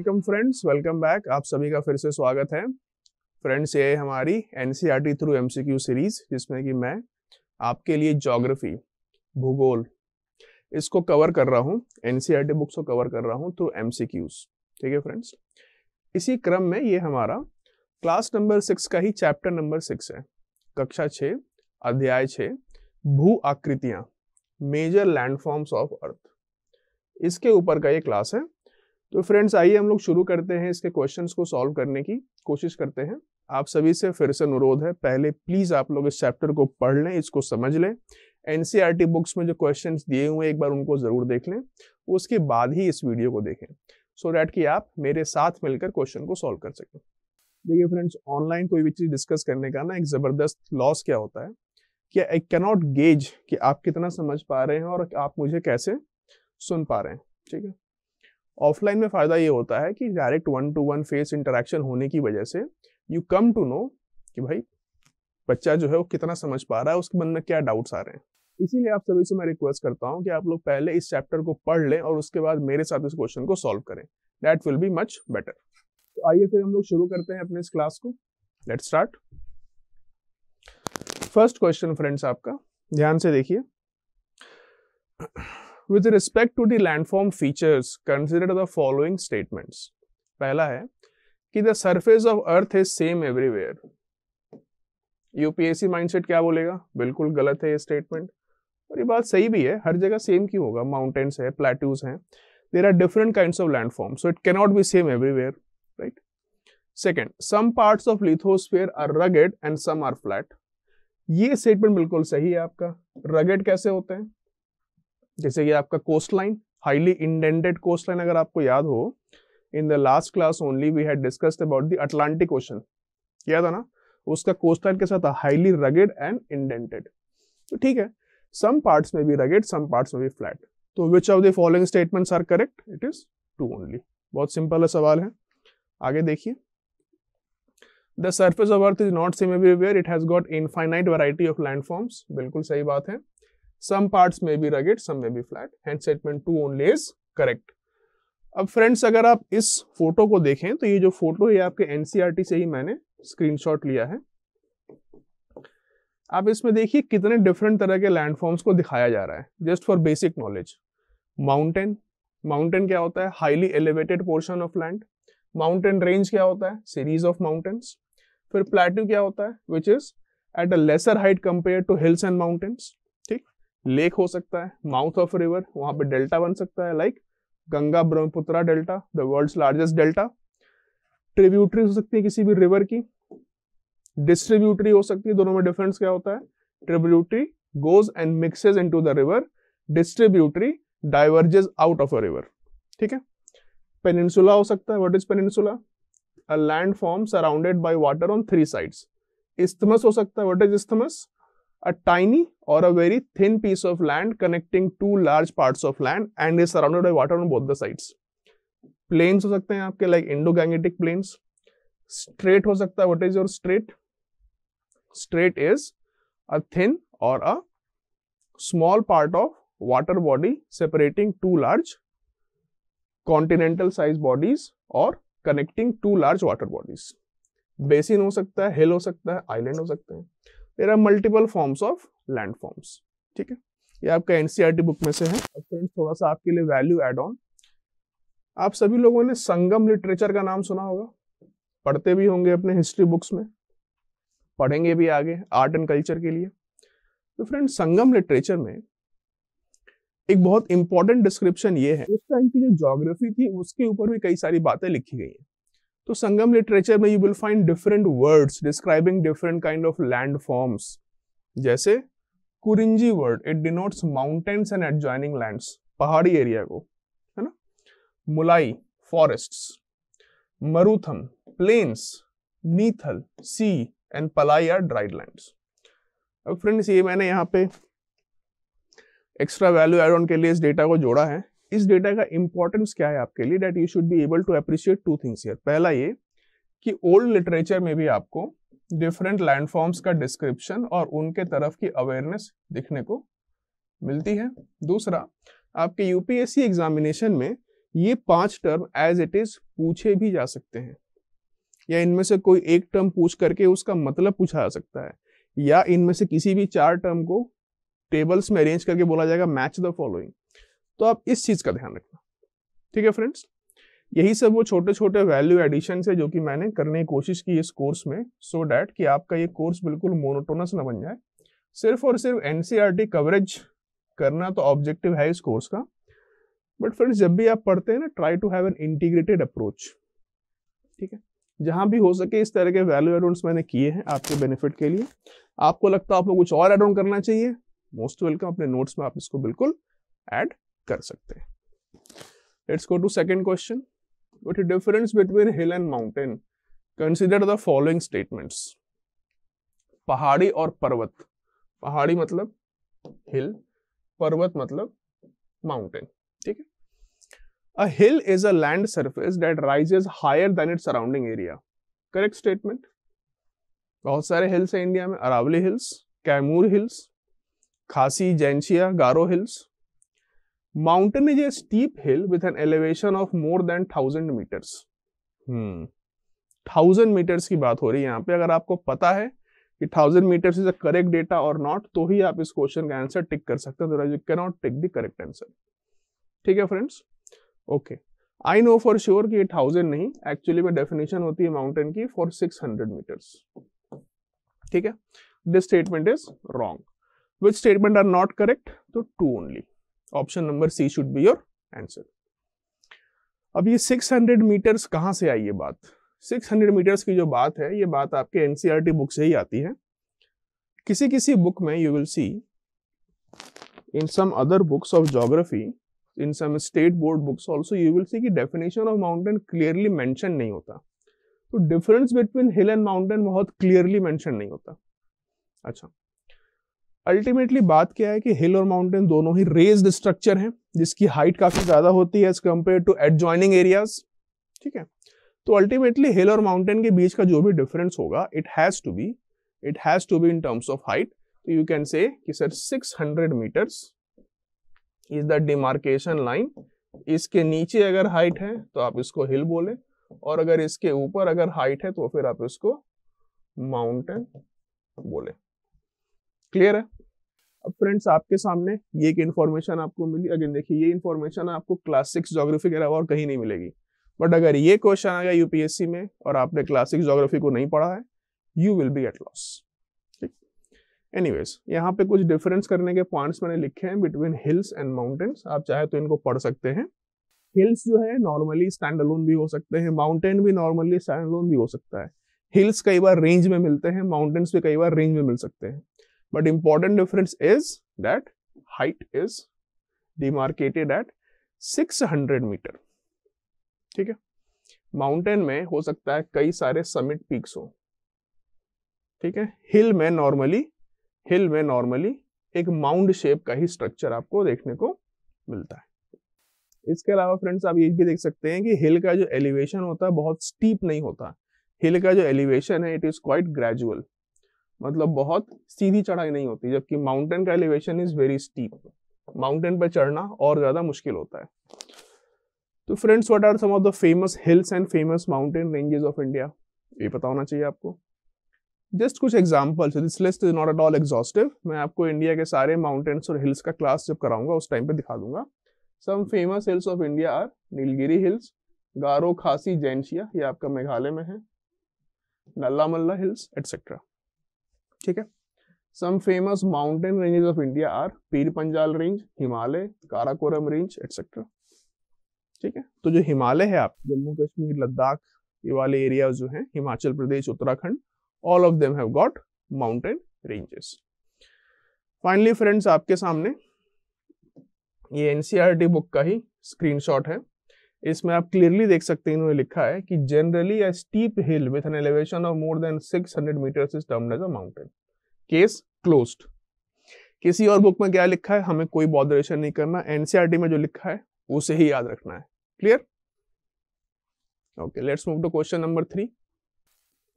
Welcome friends welcome back आप सभी का फिर से स्वागत है फ्रेंड्स ये हमारी एन थ्रू एम सीरीज जिसमें कि मैं आपके लिए जोग्राफी भूगोल इसको कवर कर रहा हूँ एन बुक्स e को कवर कर रहा हूँ थ्रू एम ठीक है फ्रेंड्स इसी क्रम में ये हमारा क्लास नंबर सिक्स का ही चैप्टर नंबर सिक्स है कक्षा छः अध्याय छः भू आकृतियाँ मेजर लैंडफॉर्म्स ऑफ अर्थ इसके ऊपर का ये क्लास है तो फ्रेंड्स आइए हम लोग शुरू करते हैं इसके क्वेश्चन को सॉल्व करने की कोशिश करते हैं आप सभी से फिर से अनुरोध है पहले प्लीज़ आप लोग इस चैप्टर को पढ़ लें इसको समझ लें एनसीईआरटी बुक्स e में जो क्वेश्चन दिए हुए एक बार उनको ज़रूर देख लें उसके बाद ही इस वीडियो को देखें सो so डैट कि आप मेरे साथ मिलकर क्वेश्चन को सॉल्व कर सकें देखिए फ्रेंड्स ऑनलाइन कोई भी चीज़ डिस्कस करने का ना एक ज़बरदस्त लॉस क्या होता है कि आई कैनॉट गेज कि आप कितना समझ पा रहे हैं और आप मुझे कैसे सुन पा रहे हैं ठीक है ऑफलाइन में फ़ायदा ये होता है कि direct one to one face interaction होने की वजह से यू कम टू नो कि भाई बच्चा जो है वो कितना समझ पा रहा है उसके मन में क्या डाउट्स आ रहे हैं इसीलिए आप सभी से मैं रिक्वेस्ट करता हूँ कि आप लोग पहले इस चैप्टर को पढ़ लें और उसके बाद मेरे साथ इस क्वेश्चन को सॉल्व करें that will be much better तो आइए फिर हम लोग शुरू करते हैं अपने इस क्लास को let start first question friends आपका ध्यान से देखिए with respect to the landform features consider the following statements पहला है कि the surface of earth is same everywhere UPSC mindset क्या बोलेगा बिल्कुल गलत है ये स्टेटमेंट और ये बात सही भी है हर जगह सेम क्यों होगा माउंटेन्स है प्लेट्यूज हैं there are different kind of landform so it cannot be same everywhere right second some parts of lithosphere are rugged and some are flat ये स्टेटमेंट बिल्कुल सही है आपका रगेड कैसे होते हैं जैसे ये आपका coast line highly indented coast line अगर आपको याद हो in the last class only we had discussed about the Atlantic Ocean याद है ना उसका कोस्ट लाइन कैसा था हाईली रगेड एंड इंडेंटेड तो ठीक है सम पार्ट्स में भी रगेड सम पार्ट्स में भी फ्लैट तो which of the following statements are correct it is two only बहुत सिंपल सवाल है आगे देखिए the surface of earth is not same everywhere it has got infinite variety of landforms बिल्कुल सही बात है सम पार्ट में भी रगेट सम में भी flat and statement two only is correct अब फ्रेंड्स अगर आप इस फोटो को देखें तो ये जो फोटो है आपके एनसीईआरटी e से ही मैंने स्क्रीनशॉट लिया है आप इसमें देखिए कितने डिफरेंट तरह के लैंडफॉर्म्स को दिखाया जा रहा है just for basic knowledge mountain mountain क्या होता है highly elevated portion of land mountain range क्या होता है सीरीज ऑफ माउंटेन्स फिर प्लेट्यू क्या होता है which is at a lesser height compare to hills and mountains lake हो सकता है माउथ ऑफ रिवर वहां पे डेल्टा बन सकता है like Ganga Brahmaputra delta the world's largest delta tributary हो सकती है किसी भी रिवर की डिस्ट्रीब्यूटरी हो सकती है दोनों में डिफरेंस क्या होता है tributary goes and mixes in the river distributary diverges out of a river ठीक है पेनिनसुला हो सकता है what is peninsula a land form surrounded by water on three side isthmus हो सकता है what is isthmus a tiny or a very thin piece of land connecting two large parts of land and is surrounded by water on both the sides. Plains हो सकते हैं आपके like इंडोगैंगेटिक planes straight हो सकता है what is your strait strait is a thin और a small part of water body separating two large continental size bodies और connecting two large water bodies basin हो सकता है हिल हो सकता है आइलैंड हो सकते हैं there are multiple forms of land forms ठीक है ये आपका एनसीआर बुक e में से है फ्रेंड्स थोड़ा सा आपके लिए वैल्यू एड ऑन आप सभी लोगों ने संगम लिटरेचर का नाम सुना होगा पढ़ते भी होंगे अपने हिस्ट्री बुक्स में पढ़ेंगे भी आगे आर्ट एंड कल्चर के लिए तो फ्रेंड संगम लिटरेचर में एक बहुत इंपॉर्टेंट डिस्क्रिप्शन ये है उस टाइम की जो जोग्राफी थी उसके ऊपर भी कई सारी बातें लिखी गई हैं तो संगम लिटरेचर में you will find different words describing different kind of land forms जैसे Kurinji word it denotes mountains and adjoining lands पहाड़ी एरिया को है ना Mullai forest Marutham plains Neithal sea and Palai are dried land अब फ्रेंड्स ये मैंने यहाँ पे एक्स्ट्रा वैल्यू एड ऑन के लिए इस डेटा को जोड़ा है इस डेटा का इंपॉर्टेंस क्या है आपके लिए that you should be able to appreciate two things here पहला ये कि ओल्ड लिटरेचर में भी आपको डिफरेंट लैंडफॉर्म्स का डिस्क्रिप्शन और उनके तरफ की अवेयरनेस दिखने को मिलती है दूसरा आपके यूपीएससी एग्जामिनेशन में ये पांच टर्म एज इट इज पूछे भी जा सकते हैं या इनमें से कोई एक टर्म पूछ करके उसका मतलब पूछा जा सकता है या इनमें से किसी भी चार टर्म को टेबल्स में अरेंज करके बोला जाएगा मैच द फॉलोइंग तो आप इस चीज़ का ध्यान रखना ठीक है फ्रेंड्स यही सब वो छोटे छोटे वैल्यू एडिशन है जो कि मैंने करने की कोशिश की इस कोर्स में सो so डैट कि आपका ये कोर्स बिल्कुल मोनोटोनस ना बन जाए सिर्फ और सिर्फ एन कवरेज e करना तो ऑब्जेक्टिव है इस कोर्स का बट फ्रेंड्स जब भी आप पढ़ते हैं ना try to have an integrated approach ठीक है जहां भी हो सके इस तरह के वैल्यू एडोन्स मैंने किए हैं आपके बेनिफिट के लिए आपको लगता है आपको कुछ और एड ऑन करना चाहिए मोस्ट वेलकम अपने नोट्स में आप इसको बिल्कुल एड कर सकते हैं let's go to second question difference between hill and mountain consider the following statements पहाड़ी और पर्वत पहाड़ी मतलब हिल पर्वत मतलब माउंटेन ठीक है a hill is a land surface that rises higher than it surrounding area correct statement बहुत सारे हिल्स हैं इंडिया में Aravalli hills Kaimur hills Khasi Jaintia Garo hills mountain is a steep hill with an elevation of more than thousand metres thousand metres की बात हो रही है यहाँ पे अगर आपको पता है कि thousand metres is a correct data और नॉट तो ही आप इस क्वेश्चन का आंसर टिक कर सकते हैं you can not tick the correct answer ठीक है friends okay I know for sure कि ये थाउजेंड नहीं एक्चुअली में डेफिनेशन होती है माउंटेन की फॉर सिक्स हंड्रेड मीटर्स ठीक है this statement is wrong which statement are not correct तो two only option number C should be your answer अब ये 600 मीटर्स कहाँ से आई ये बात 600 मीटर्स की जो बात है ये बात आपके एनसीईआरटी बुक e से ही आती है किसी किसी बुक में you will see in some other books of geography in some state board books also you will see कि definition of mountain clearly mention नहीं होता तो difference between hill and mountain बहुत क्लियरली मेंशन नहीं होता अच्छा ultimately बात क्या है कि हिल और माउंटेन दोनों ही रेज्ड स्ट्रक्चर हैं जिसकी हाइट काफ़ी ज़्यादा होती है as compare to adjoining areas ठीक है तो अल्टीमेटली हिल और माउंटेन के बीच का जो भी डिफरेंस होगा it has to be it has to be in terms of height तो यू कैन से कि sir 600 hundred metres is the demarcation line इसके नीचे अगर हाइट है तो आप इसको हिल बोले और अगर इसके ऊपर अगर हाइट है तो फिर आप इसको माउंटेन बोले क्लियर है अब फ्रेंड्स आपके सामने ये एक इन्फॉर्मेशन आपको मिली अगेन देखिए ये इन्फॉर्मेशन आपको क्लास सिक्स जोग्राफी के अलावा और कहीं नहीं मिलेगी बट अगर ये क्वेश्चन आ गया यूपीएससी में और आपने क्लास सिक्स जोग्राफी को नहीं पढ़ा है you will be at loss ठीक एनीवेज यहाँ पे कुछ डिफरेंस करने के पॉइंट्स मैंने लिखे हैं बिटवीन हिल्स एंड माउंटेन्स आप चाहे तो इनको पढ़ सकते हैं हिल्स जो है नॉर्मली स्टैंड अलोन भी हो सकते हैं माउंटेन भी नॉर्मली स्टैंड अलोन भी हो सकता है हिल्स कई बार रेंज में मिलते हैं माउंटेन्स भी कई बार रेंज में मिल सकते हैं but important difference is that height is demarcated at 600 metre ठीक है माउंटेन में हो सकता है कई सारे समिट पीक्स हो ठीक है हिल में नॉर्मली हिल में नॉर्मली एक माउंड शेप का ही स्ट्रक्चर आपको देखने को मिलता है इसके अलावा फ्रेंड्स आप ये भी देख सकते हैं कि हिल का जो एलिवेशन होता है बहुत स्टीप नहीं होता हिल का जो एलिवेशन है इट इज क्वाइट ग्रेजुअल मतलब बहुत सीधी चढ़ाई नहीं होती जबकि माउंटेन का elevation is very steep mountain पर चढ़ना और ज़्यादा मुश्किल होता है तो friends what are some of the famous hills and famous mountain ranges of India ये पता होना चाहिए आपको जस्ट कुछ examples this list is not at all exhaustive मैं आपको इंडिया के सारे माउंटेन्स और हिल्स का क्लास जब कराऊंगा उस टाइम पे दिखा दूंगा some famous hills of India are Nilgiri hills Garo Khasi Jaintia ये आपका मेघालय में है नल्ला मल्ला हिल्स एटसेट्रा ठीक है some famous mountain ranges of India are Pir Panjal range Himalaya Karakoram range etcetera ठीक है तो जो हिमालय है आप जम्मू कश्मीर लद्दाख ये वाले एरिया जो है Himachal Pradesh Uttarakhand all of them have got mountain ranges finally friends आपके सामने ये एनसीईआरटी बुक e का ही स्क्रीनशॉट है इसमें आप क्लियरली देख सकते हैं इन्होंने लिखा है कि generally a steep hill with an elevation of more than 600 metre is termed as a mountain case closed किसी और बुक में क्या लिखा है हमें कोई बॉदरेशन नहीं करना एनसीआरटी e में जो लिखा है उसे ही याद रखना है clear okay let's move to question number three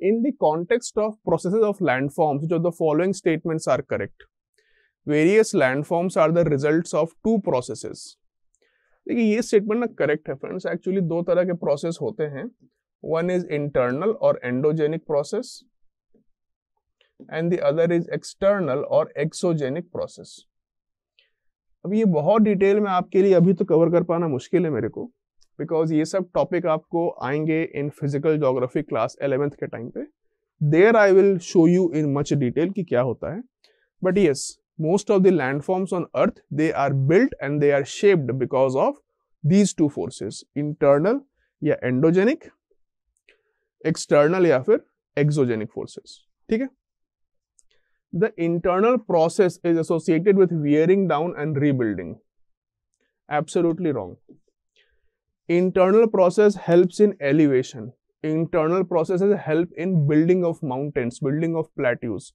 in the context of processes of landforms जो the following statements are correct various various landforms are the results of two processes देखिए ये स्टेटमेंट ना करेक्ट है friends actually दो तरह के process होते हैं वन इज इंटरनल और endogenic process and the other is external और एक्सोजेनिक प्रोसेस अब ये बहुत डिटेल में आपके लिए अभी तो कवर कर पाना मुश्किल है मेरे को बिकॉज ये सब टॉपिक आपको आएंगे in physical geography class eleventh के टाइम पे there I will show you in much detail कि क्या होता है but yes most of the landforms on earth they are built and they are shaped because of these two forces internal endogenic endogenic external या फिर exogenic forces ठीक The internal process is associated with wearing down and rebuilding. Absolutely wrong. internal process helps in elevation internal processes help in building of mountains building of plateaus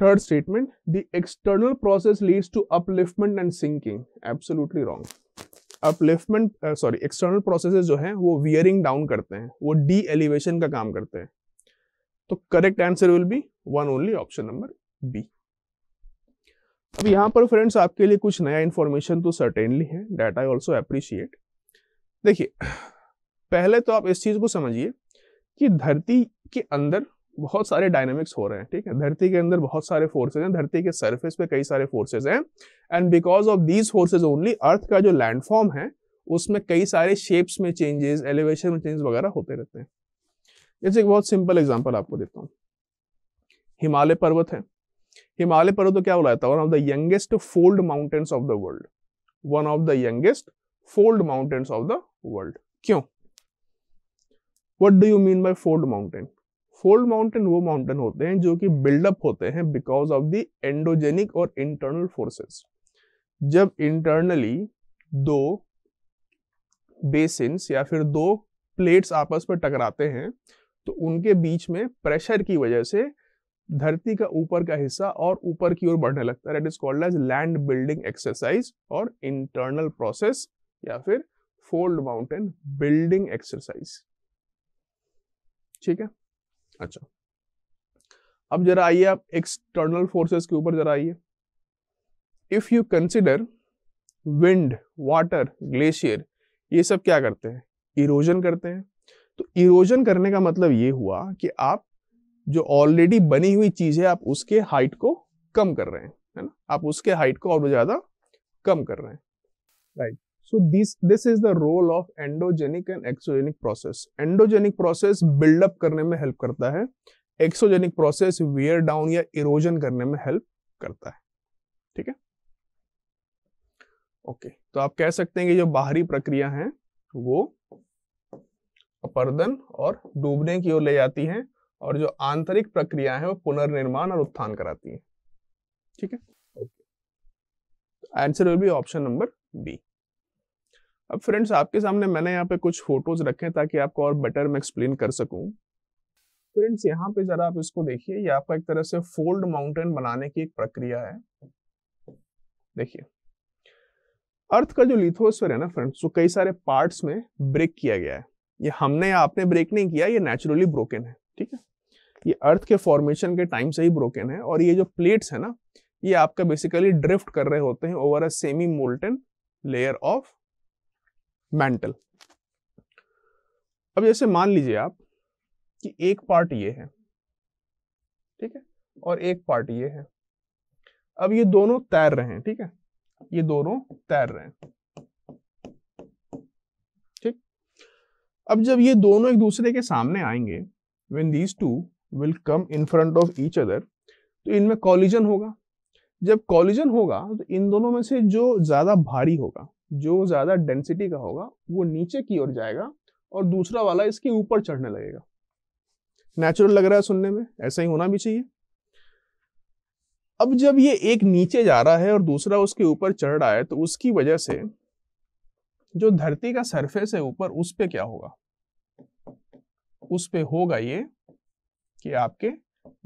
third statement the external process leads to upliftment and sinking Absolutely wrong upliftment sorry external processes जो हैं वो wearing down करते हैं वो D elevation का काम करते हैं तो correct answer will be one only option number B अब यहाँ पर फ्रेंड्स आपके लिए कुछ नया इन्फॉर्मेशन तो सर्टेनली है डेट आई ऑल्सो अप्रिशिएट देखिए पहले तो आप इस चीज़ को समझिए कि धरती के अंदर बहुत सारे डायनेमिक्स हो रहे हैं ठीक है धरती के अंदर बहुत सारे फोर्सेज हैं धरती के सरफेस पे कई सारे फोर्सेज हैं and because of these forces only earth का जो लैंडफॉर्म है उसमें कई सारे शेप्स में चेंजेस एलिवेशन में चेंजेस वगैरह होते रहते हैं जैसे एक बहुत सिंपल एग्जाम्पल आपको देता हूँ हिमालय पर्वत है हिमालय पर्वत तो क्या बोला one of the youngest fold mountains of the world one of the youngest fold mountains of the world क्यों what do you mean by fold mountain fold mountain वो माउंटेन होते हैं जो कि बिल्डअप होते हैं बिकॉज ऑफ द एंडोजेनिक और internal forces जब इंटरनली दो बेसिन्स या फिर दो प्लेट्स आपस में टकराते हैं तो उनके बीच में प्रेशर की वजह से धरती का ऊपर का हिस्सा और ऊपर की ओर बढ़ने लगता है it is called as land building exercise और इंटरनल प्रोसेस या फिर फोल्ड माउंटेन बिल्डिंग एक्सरसाइज ठीक है अच्छा अब जरा आइए आप एक्सटर्नल फोर्सेस के ऊपर जरा आइए if you consider wind water glacier ये सब क्या करते हैं इरोजन करते हैं तो इरोजन करने का मतलब ये हुआ कि आप जो ऑलरेडी बनी हुई चीज है आप उसके हाइट को कम कर रहे हैं है ना आप उसके हाइट को और ज़्यादा कम कर रहे हैं right So this this is the role of endogenic and exogenic process. Endogenic process build up करने में help करता है एक्सोजेनिक प्रोसेस वेयर डाउन या इरोजन करने में हेल्प करता है ठीक है ओके okay, तो आप कह सकते हैं कि जो बाहरी प्रक्रिया है वो अपर्दन और डूबने की ओर ले जाती हैं और जो आंतरिक प्रक्रिया है वो पुनर्निर्माण और उत्थान कराती है ठीक है okay answer will be option number B अब फ्रेंड्स आपके सामने मैंने यहाँ पे कुछ फोटोज रखे ताकि आपको और बेटर मैं एक्सप्लेन कर सकू फ्रेंड्स यहाँ पे जरा आप इसको देखिए ये आपका एक तरह से फोल्ड माउंटेन बनाने की एक प्रक्रिया है देखिए अर्थ का जो लिथोस्फेयर है ना फ्रेंड्स वो कई सारे पार्ट्स में ब्रेक किया गया है ये हमने या आपने ब्रेक नहीं किया ये नेचुरली ब्रोकन है ठीक है ये अर्थ के फॉर्मेशन के टाइम से ही ब्रोकन है और ये जो प्लेट्स है ना ये आपका बेसिकली ड्रिफ्ट कर रहे होते हैं over a semi molten layer of mantle अब जैसे मान लीजिए आप कि एक पार्ट ये है ठीक है और एक पार्ट ये है अब ये दोनों तैर रहे हैं ठीक है ये दोनों तैर रहे हैं ठीक अब जब ये दोनों एक दूसरे के सामने आएंगे when these two will come in front of each other तो इनमें कॉलिजन होगा जब कॉलिजन होगा तो इन दोनों में से जो ज्यादा भारी होगा जो ज़्यादा डेंसिटी का होगा वो नीचे की ओर जाएगा और दूसरा वाला इसके ऊपर चढ़ने लगेगा नेचुरल लग रहा है सुनने में ऐसा ही होना भी चाहिए अब जब ये एक नीचे जा रहा है और दूसरा उसके ऊपर चढ़ रहा है तो उसकी वजह से जो धरती का सरफेस है ऊपर उस पर क्या होगा उस पर होगा ये कि आपके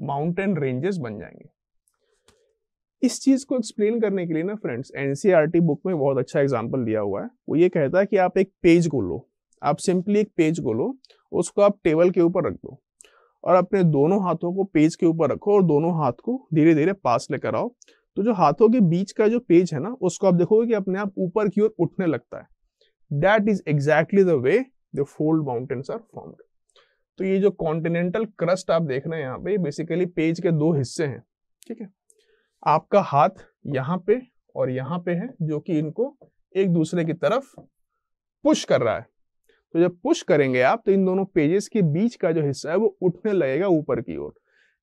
माउंटेन रेंजेस बन जाएंगे इस चीज़ को एक्सप्लेन करने के लिए ना फ्रेंड्स एन बुक में बहुत अच्छा एग्जाम्पल दिया हुआ है वो ये कहता है कि आप एक पेज को लो आप सिंपली एक पेज को लो उसको आप टेबल के ऊपर रख दो और अपने दोनों हाथों को पेज के ऊपर रखो और दोनों हाथ को धीरे धीरे पास लेकर आओ तो जो हाथों के बीच का जो पेज है ना उसको आप देखोगे कि अपने आप ऊपर की ओर उठने लगता है that is exactly the way the fold mountains are formed तो ये जो कॉन्टिनेंटल क्रस्ट आप देख रहे हैं यहाँ पे बेसिकली पेज के दो हिस्से हैं ठीक है आपका हाथ यहाँ पे और यहाँ पे है जो कि इनको एक दूसरे की तरफ पुश कर रहा है तो जब पुश करेंगे आप तो इन दोनों पेजेस के बीच का जो हिस्सा है वो उठने लगेगा ऊपर की ओर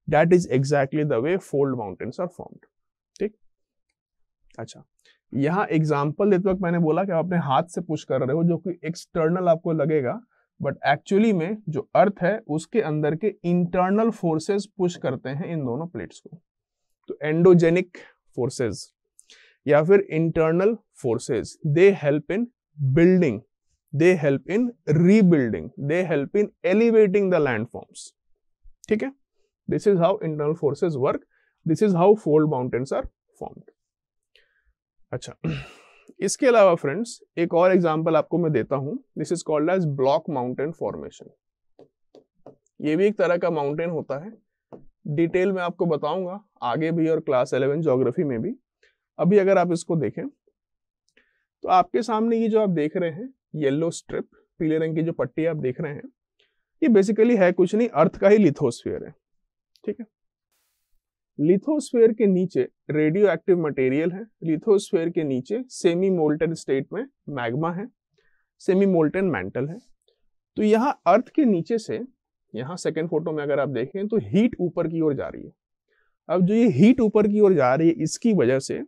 that is exactly the way fold mountains are form ठीक अच्छा यहाँ एग्जाम्पल देते वक्त मैंने बोला कि आप अपने हाथ से पुश कर रहे हो जो कि एक्सटर्नल आपको लगेगा बट एक्चुअली में जो अर्थ है उसके अंदर के इंटरनल फोर्सेस पुश करते हैं इन दोनों प्लेट्स को तो एंडोजेनिक फोर्सेस या फिर internal forces they help in building they help in rebuilding they help in elevating the forms ठीक है this is how internal forces work this is how fold mountains are formed अच्छा इसके अलावा friends एक और example आपको मैं देता हूं this is called as block mountain formation ये भी एक तरह का माउंटेन होता है डिटेल में आपको बताऊंगा आगे भी और क्लास इलेवन जोग्राफी में भी अभी अगर आप इसको देखें तो आपके सामने ये जो आप देख रहे हैं येल्लो स्ट्रिप पीले रंग की जो पट्टी आप देख रहे हैं ये बेसिकली है कुछ नहीं अर्थ का ही लिथोस्फेयर है ठीक है लिथोस्फेयर के नीचे रेडियो एक्टिव मटेरियल है लिथोस्फेयर के नीचे सेमी मोल्टन स्टेट में मैग्मा है सेमी मोल्टन मेंटल है तो यहाँ अर्थ के नीचे से यहाँ सेकेंड फोटो में अगर आप देखें तो हीट ऊपर की ओर जा रही है अब जो ये हीट ऊपर की ओर जा रही है इसकी वजह से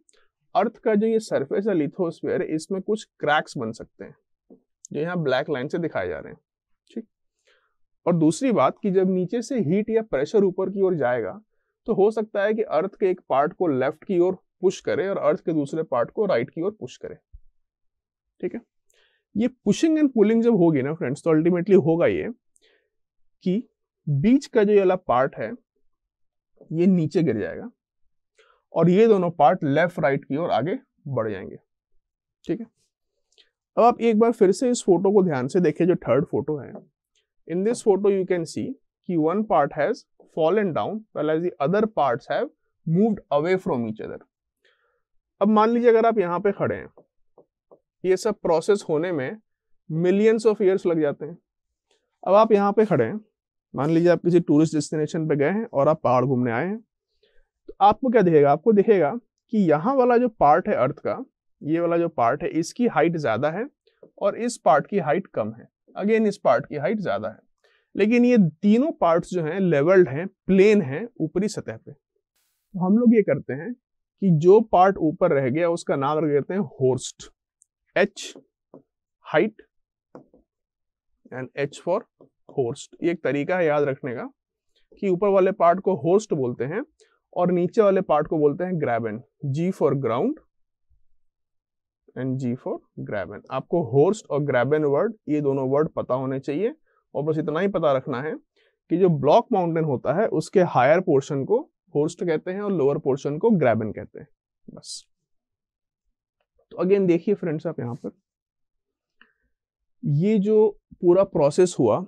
अर्थ का जो ये सरफेस है लिथोस्फेयर इसमें कुछ क्रैक्स बन सकते हैं जो यहाँ ब्लैक लाइन से दिखाए जा रहे हैं ठीक और दूसरी बात कि जब नीचे से हीट या प्रेशर ऊपर की ओर जाएगा तो हो सकता है कि अर्थ के एक पार्ट को लेफ्ट की ओर पुश करे और अर्थ के दूसरे पार्ट को राइट की ओर पुश करे ठीक है ये पुशिंग एंड पुलिंग जब होगी ना फ्रेंड्स तो अल्टीमेटली होगा ये कि बीच का जो ये वाला पार्ट है ये नीचे गिर जाएगा और ये दोनों पार्ट लेफ्ट राइट की ओर आगे बढ़ जाएंगे ठीक है अब आप एक बार फिर से इस फोटो को ध्यान से देखिए जो थर्ड फोटो है in this photo you can see कि one part has fallen down as the other part have moved away from each other अब मान लीजिए अगर आप यहाँ पे खड़े हैं ये सब प्रोसेस होने में मिलियंस ऑफ ईयर्स लग जाते हैं अब आप यहाँ पे खड़े हैं मान लीजिए आप किसी टूरिस्ट डेस्टिनेशन पे गए हैं और आप पहाड़ घूमने आए हैं तो आपको क्या दिखेगा आपको दिखेगा कि यहाँ वाला जो पार्ट है अर्थ का ये वाला जो पार्ट है इसकी हाइट ज़्यादा है और इस पार्ट की हाइट कम है अगेन इस पार्ट की हाइट ज़्यादा है लेकिन ये तीनों पार्ट जो है लेवल्ड है प्लेन है ऊपरी सतह पे तो हम लोग ये करते हैं कि जो पार्ट ऊपर रह गया उसका नाम रख देते हैं horst H height and H for horst ये एक तरीका है याद रखने का कि ऊपर वाले पार्ट को होस्ट बोलते हैं और नीचे वाले पार्ट को बोलते हैं graben G for ground and G for graben आपको होस्ट और ग्रैबन वर्ड ये दोनों वर्ड पता होने चाहिए और बस इतना ही पता रखना है कि जो ब्लॉक माउंटेन होता है उसके हायर पोर्शन को होस्ट कहते हैं और लोअर पोर्शन को ग्रैबन कहते हैं बस तो अगेन देखिए फ्रेंड्स आप यहां पर ये जो पूरा प्रोसेस हुआ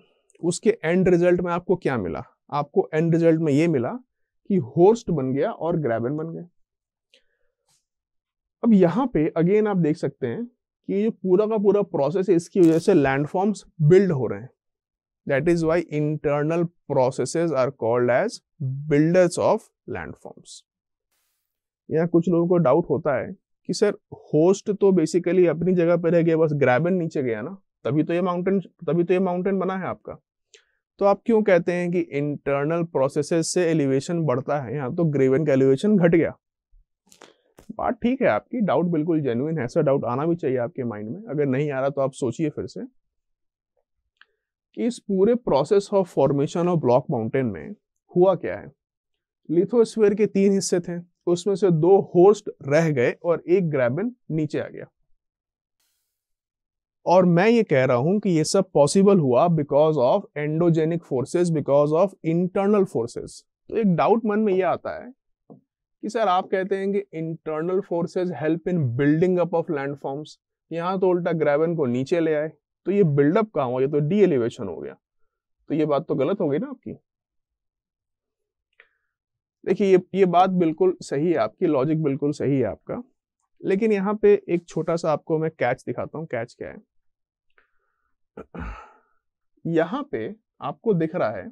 उसके एंड रिजल्ट में आपको क्या मिला आपको एंड रिजल्ट में ये मिला कि होस्ट बन गया और ग्रेबन बन गया अब यहां पे अगेन आप देख सकते हैं कि ये पूरा का पूरा प्रोसेस है इसकी वजह से लैंडफॉर्म्स बिल्ड हो रहे हैं that is why internal processes are called as builders of landforms यहाँ कुछ लोगों को डाउट होता है कि सर होस्ट तो बेसिकली अपनी जगह पर रह गया बस ग्रेबन नीचे गया ना तभी तो ये माउंटेन तभी तो ये माउंटेन बना है आपका तो आप क्यों कहते हैं कि इंटरनल प्रोसेसेस से एलिवेशन बढ़ता है यहाँ तो ग्रेवन का एलिवेशन घट गया बात ठीक है आपकी डाउट बिल्कुल जेन्युइन है ऐसा डाउट आना भी चाहिए आपके माइंड में अगर नहीं आ रहा तो आप सोचिए फिर से कि इस पूरे process of formation of block mountain में हुआ क्या है लिथोस्फेयर के तीन हिस्से थे उसमें से दो होस्ट रह गए और एक ग्रेबन नीचे आ गया और मैं ये कह रहा हूं कि ये सब पॉसिबल हुआ because of endogenic forces because of internal forces तो एक डाउट मन में ये आता है कि सर आप कहते हैं कि internal forces help in building up of forms यहाँ तो उल्टा ग्रेवन को नीचे ले आए तो ये बिल्डअप कहाँ हुआ ये तो डी एलिवेशन हो गया तो ये बात तो गलत हो गई ना आपकी देखिए ये ये बात बिल्कुल सही है आपकी लॉजिक बिल्कुल सही है आपका लेकिन यहाँ पे एक छोटा सा आपको मैं कैच दिखाता हूँ कैच क्या है यहां पे आपको दिख रहा है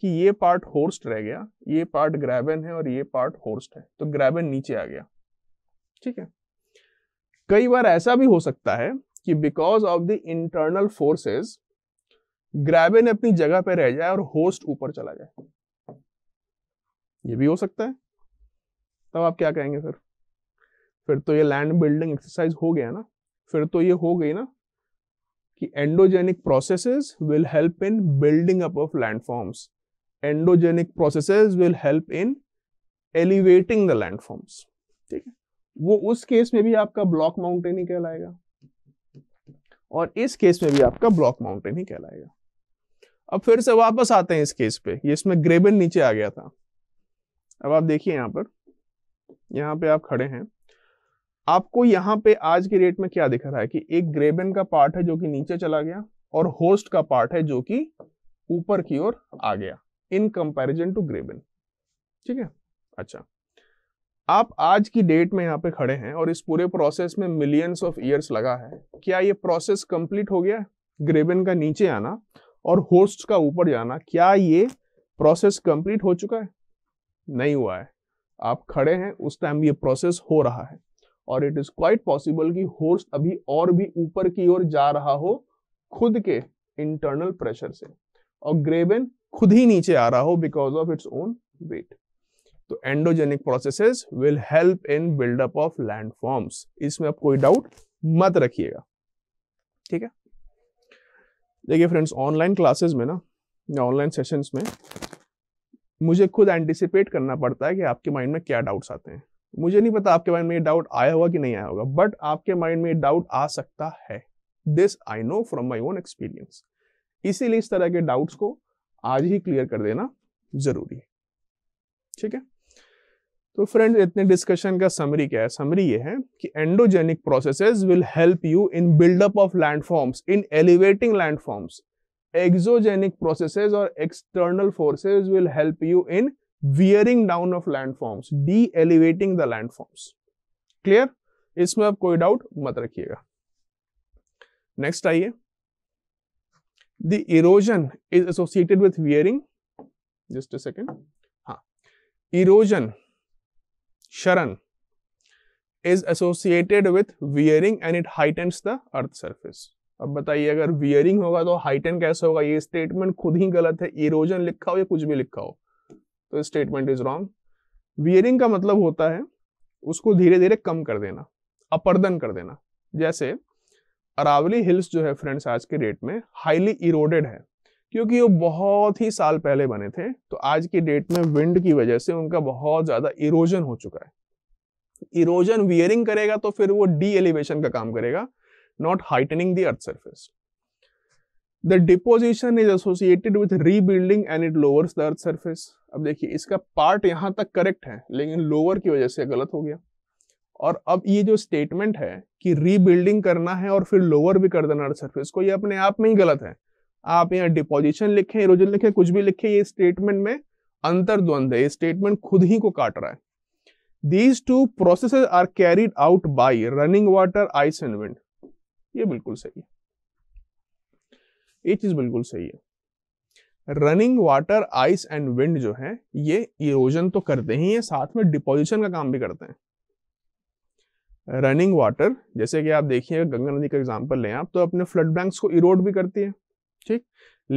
कि ये पार्ट होर्स्ट रह गया ये पार्ट ग्रेबन है और ये पार्ट होर्स्ट है तो ग्रेबन नीचे आ गया ठीक है कई बार ऐसा भी हो सकता है कि because of the internal forces graben अपनी जगह पे रह जाए और होस्ट ऊपर चला जाए ये भी हो सकता है तब आप क्या कहेंगे फिर फिर तो ये लैंड बिल्डिंग एक्सरसाइज हो गया ना फिर तो ये हो गई ना कि endogenic processes will help in building up of landforms endogenic processes will help in elevating the landforms ठीक है वो उस केस में भी आपका ब्लॉक माउंटेन ही कहलाएगा और इस केस में भी आपका ब्लॉक माउंटेन ही कहलाएगा अब फिर से वापस आते हैं इस केस पे ये इसमें ग्रेबन नीचे आ गया था अब आप देखिए यहां पर यहां पे आप खड़े हैं आपको यहाँ पे आज के रेट में क्या दिख रहा है कि एक ग्रेबन का पार्ट है जो कि नीचे चला गया और होस्ट का पार्ट है जो कि ऊपर की ओर आ गया इन कंपेरिजन टू ग्रेबन ठीक है अच्छा आप आज की डेट में यहाँ पे खड़े हैं और इस पूरे प्रोसेस में मिलियंस ऑफ ईयर्स लगा है क्या ये प्रोसेस कंप्लीट हो गया ग्रेबन का नीचे आना और होस्ट का ऊपर जाना क्या ये प्रोसेस कंप्लीट हो चुका है नहीं हुआ है आप खड़े हैं उस टाइम ये प्रोसेस हो रहा है और इट इज क्वाइट पॉसिबल कि होर्स अभी और भी ऊपर की ओर जा रहा हो खुद के इंटरनल प्रेशर से और ग्रेबेन खुद ही नीचे आ रहा हो because of its own weight तो endogenic processes will help in buildup of land forms इसमें आप कोई डाउट मत रखिएगा ठीक है देखिए फ्रेंड्स ऑनलाइन क्लासेस में ना या ऑनलाइन सेशंस में मुझे खुद एंटिसिपेट करना पड़ता है कि आपके माइंड में क्या डाउट्स आते हैं मुझे नहीं पता आपके माइंड में ये डाउट आया होगा कि नहीं आया होगा बट आपके माइंड में ये डाउट आ सकता है this I know from my own experience इसीलिए इस तरह के डाउट्स को आज ही क्लियर कर देना जरूरी है ठीक है तो फ्रेंड्स इतने डिस्कशन का समरी क्या है समरी ये है कि endogenic processes will help you in buildup of landforms in elevating landforms exogenic processes और external forces will help you in wearing down of landforms de elevating the landforms clear इसमें आप कोई doubt मत रखिएगा next आइए the erosion is associated with wearing just a second हाँ erosion शरण is associated with wearing and it heightens the earth surface अब बताइए अगर वियरिंग होगा तो हाइटन कैसे होगा ये स्टेटमेंट खुद ही गलत है इरोजन लिखा हो या कुछ भी लिखा हो तो स्टेटमेंट इज रॉन्ग वियरिंग का मतलब होता है उसको धीरे धीरे कम कर देना अपर्दन कर देना जैसे अरावली हिल्स जो है फ्रेंड्स आज के डेट में हाईली इरोडेड है क्योंकि वो बहुत ही साल पहले बने थे तो आज की डेट में विंड की वजह से उनका बहुत ज़्यादा इरोजन हो चुका है इरोजन वियरिंग करेगा तो फिर वो डी एलिवेशन का काम करेगा not heightening the earth surface the deposition is associated with rebuilding and it lowers the earth surface अब देखिए इसका पार्ट यहां तक करेक्ट है लेकिन लोअर की वजह से गलत हो गया और अब ये जो स्टेटमेंट है कि रीबिल्डिंग करना है और फिर लोअर भी कर देना सर्फेस को ये अपने आप में ही गलत है आप यहाँ डिपोजिशन लिखे इरोजन लिखे कुछ भी लिखे ये स्टेटमेंट में अंतर द्वंद है स्टेटमेंट खुद ही को काट रहा है these two process are carried out by running water ice and wind ये बिल्कुल सही है ये चीज बिल्कुल सही है running water ice and wind जो है ये इरोजन तो करते ही है साथ में डिपोजिशन का काम भी करते हैं रनिंग वाटर जैसे कि आप देखिए गंगा नदी का एग्जाम्पल लें आप तो अपने फ्लड बैंक्स को इरोड भी करती है ठीक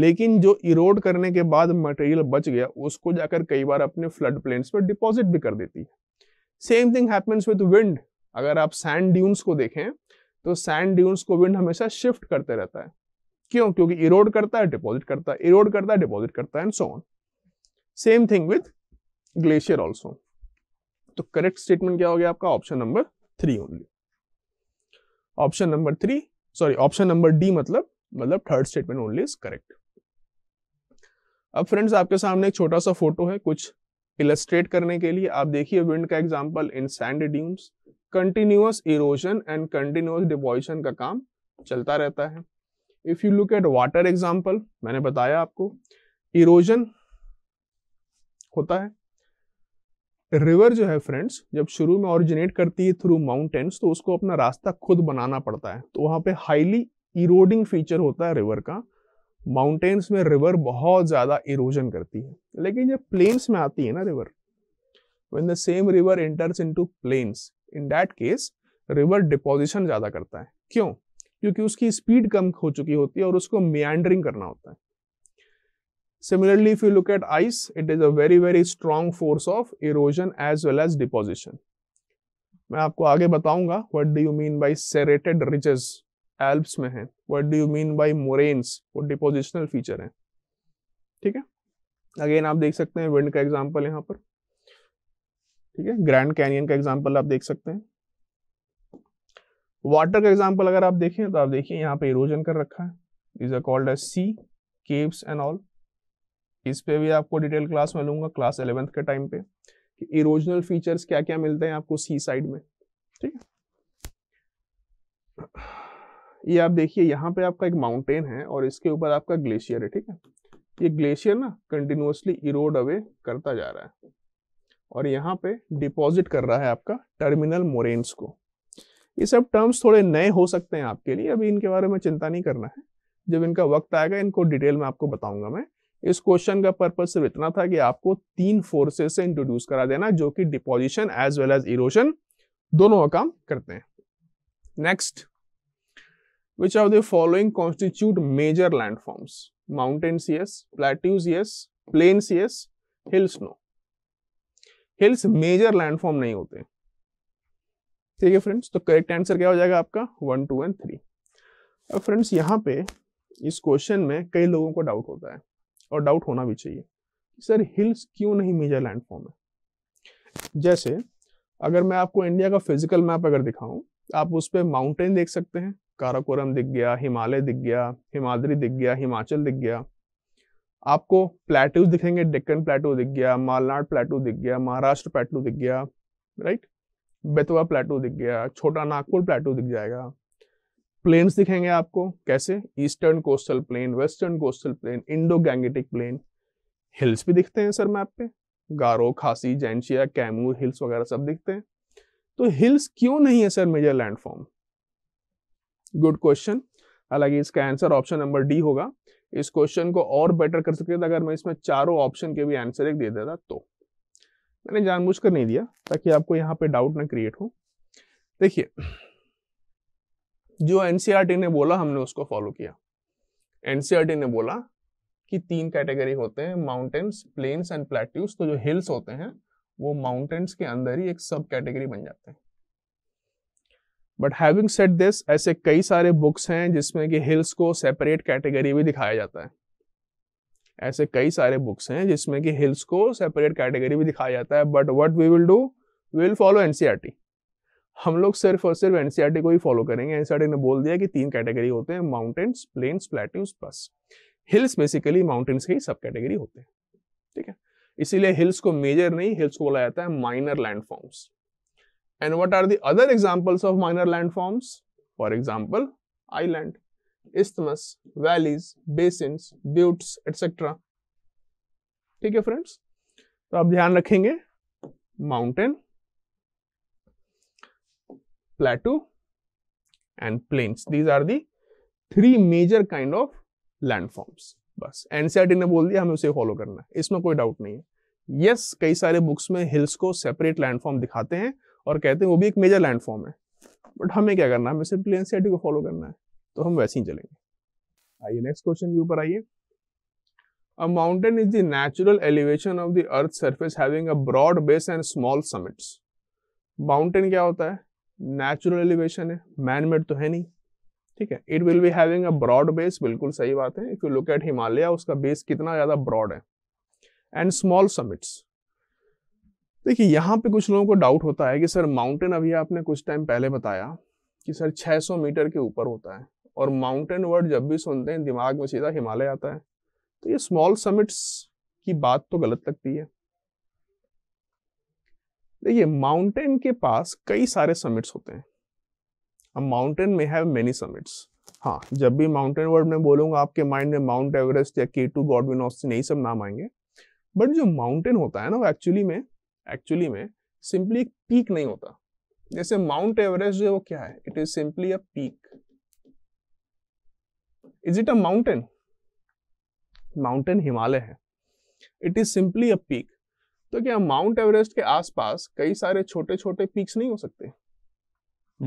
लेकिन जो इरोड करने के बाद मटेरियल बच गया उसको जाकर कई बार अपने फ्लड प्लेन्स पर डिपॉजिट भी कर देती है same thing happens with wind अगर आप सैंड ड्यून्स को देखें तो सैंड ड्यून्स को विंड हमेशा शिफ्ट करते रहता है क्यों क्योंकि इरोड करता है डिपॉजिट करता है इरोड करता है डिपॉजिट करता है and so on same thing with glacier also तो करेक्ट स्टेटमेंट क्या हो गया आपका option number three only option number three sorry option number D मतलब मतलब third statement only is correct अब फ्रेंड्स आपके सामने एक छोटा सा फोटो है कुछ इलस्ट्रेट करने के लिए आप देखिए विंड का example in sand dunes continuous erosion and continuous deposition का काम चलता रहता है if you look at water example मैंने बताया आपको इरोजन होता है रिवर जो है फ्रेंड्स जब शुरू में ऑरिजिनेट करती है थ्रू माउंटेन्स तो उसको अपना रास्ता खुद बनाना पड़ता है तो वहां पे हाईली इरोडिंग फीचर होता है रिवर का माउंटेन्स में रिवर बहुत ज़्यादा इरोजन करती है लेकिन जब प्लेन्स में आती है ना river when the same river enters into plains in that case river deposition ज़्यादा करता है क्यों क्योंकि उसकी स्पीड कम हो चुकी होती है और उसको मियांडरिंग करना होता है Similarly, if you look at ice, it is a very very strong force of erosion as well as deposition. मैं आपको आगे बताऊंगा what do you mean by serrated ridges Alps में है what do you mean by moraines वो depositional feature है ठीक है अगेन आप देख सकते हैं विंड का एग्जांपल यहाँ पर ठीक है ग्रैंड कैनियन का एग्जांपल आप देख सकते हैं वाटर का एग्जाम्पल अगर आप देखें तो आप देखिए यहाँ पे इरोजन कर रखा है is a called as sea caves and all इस पे भी आपको डिटेल क्लास में लूंगा क्लास एलेवेंथ के टाइम पे कि इरोजनल फीचर्स क्या क्या मिलते हैं आपको सी साइड में ठीक है ये आप देखिए यहाँ पे आपका एक माउंटेन है और इसके ऊपर आपका ग्लेशियर है ठीक है ये ग्लेशियर ना कंटिन्यूसली इरोड अवे करता जा रहा है और यहाँ पे डिपॉजिट कर रहा है आपका टर्मिनल मोरेन्स को ये सब टर्म्स थोड़े नए हो सकते हैं आपके लिए अभी इनके बारे में चिंता नहीं करना है जब इनका वक्त आएगा इनको डिटेल में आपको बताऊंगा मैं इस क्वेश्चन का पर्पज सिर्फ इतना था कि आपको तीन फोर्सेस से इंट्रोड्यूस करा देना जो कि deposition as well as erosion दोनों का काम करते हैं next which are the following constitute major landforms mountain yes plateaus yes plain yes hills no hills major landform नहीं होते ठीक है फ्रेंड्स तो करेक्ट आंसर क्या हो जाएगा आपका वन टू एंड थ्री अब फ्रेंड्स यहाँ पे इस क्वेश्चन में कई लोगों को डाउट होता है और डाउट होना भी चाहिए सर हिल्स क्यों नहीं मेजर लैंडफॉर्म है जैसे अगर मैं आपको इंडिया का फिजिकल मैप अगर दिखाऊं आप उस पर माउंटेन देख सकते हैं काराकोरम दिख गया हिमालय दिख गया हिमाद्री दिख गया हिमाचल दिख गया आपको प्लेट्यूज दिखेंगे डेक्कन प्लेटो दिख गया मालनाड प्लेटो दिख गया महाराष्ट्र प्लेटो दिख गया राइट बेतवा प्लेटो दिख गया छोटा नागपुर प्लेटो दिख जाएगा प्लेन्स दिखेंगे आपको कैसे eastern coastal plain western coastal plain Indo Gangetic plain hills भी दिखते हैं सर मैप पे गारो खासी जैनशिया कैमूर हिल्स वगैरह सब दिखते हैं तो हिल्स क्यों नहीं है sir major landform good question हालांकि इसका आंसर ऑप्शन नंबर डी होगा इस क्वेश्चन को और बेटर कर सकते थे अगर मैं इसमें चारों ऑप्शन के भी आंसर एक दे देता तो मैंने जानबूझकर नहीं दिया ताकि आपको यहाँ पे डाउट ना क्रिएट हो देखिए जो एनसीआरटी e ने बोला हमने उसको फॉलो किया एनसीआरटी e ने बोला कि तीन कैटेगरी होते हैं माउंटेन्स प्लेन्स एंड प्लेट्यूज तो जो हिल्स होते हैं वो माउंटेन्स के अंदर ही एक सब कैटेगरी बन जाते हैं बट हैविंग सेट दिस ऐसे कई सारे बुक्स हैं जिसमें कि हिल्स को सेपरेट कैटेगरी भी दिखाया जाता है ऐसे कई सारे बुक्स हैं जिसमें कि हिल्स को सेपरेट कैटेगरी भी दिखाया जाता है but what we will do we will follow an हम लोग सिर्फ और सिर्फ एनसीईआरटी e को ही फॉलो करेंगे एनसीईआरटी e ने बोल दिया कि तीन कैटेगरी होते हैं mountains plains plateaus plus hills basically mountains के ही सब कैटेगरी होते हैं ठीक है इसीलिए हिल्स को मेजर नहीं हिल्स को बोला जाता है minor land forms and what are the other examples of minor land forms for example island isthmus, valleys, basins, buttes, etc. ठीक है फ्रेंड्स तो आप ध्यान रखेंगे mountain plateau and plains these are the three major kind of landforms बस NCERT e ने बोल दिया हमें उसे फॉलो करना है इसमें कोई डाउट नहीं है यस yes, कई सारे बुक्स में हिल्स को सेपरेट लैंडफॉर्म दिखाते हैं और कहते हैं वो भी एक मेजर लैंडफॉर्म है बट हमें क्या करना है हमें सिर्फ एनसीआरटी e को फॉलो करना है तो हम वैसे ही चलेंगे आइए नेक्स्ट क्वेश्चन के ऊपर आइए a mountain is the natural elevation of the earth surface having a broad base and small summits. Mountain क्या होता है नेचुरल एलिवेशन है मैन मेड तो है नहीं ठीक है it will be having a broad base बिल्कुल सही बात है if you look at Himalaya उसका बेस कितना ज़्यादा ब्रॉड है एंड स्मॉल समिट्स देखिए यहाँ पे कुछ लोगों को डाउट होता है कि सर माउंटेन अभी आपने कुछ टाइम पहले बताया कि सर 600 मीटर के ऊपर होता है और माउंटेन वर्ड जब भी सुनते हैं दिमाग में सीधा हिमालय आता है तो ये स्मॉल समिट्स की बात तो गलत लगती है देखिए माउंटेन के पास कई सारे समिट्स होते हैं अब माउंटेन में हैव मेनी समिट्स हाँ जब भी माउंटेन वर्ड में बोलूंगा आपके माइंड में माउंट एवरेस्ट या के टू गॉडविन ऑस्टिन यही सब नाम आएंगे बट जो माउंटेन होता है ना वो एक्चुअली में एक्चुअली में सिंपली एक पीक नहीं होता जैसे माउंट एवरेस्ट जो है वो क्या है it is simply a peak is it a mountain mountain Himalaya है it is simply a peak तो क्या माउंट एवरेस्ट के आसपास कई सारे छोटे छोटे पीक्स नहीं हो सकते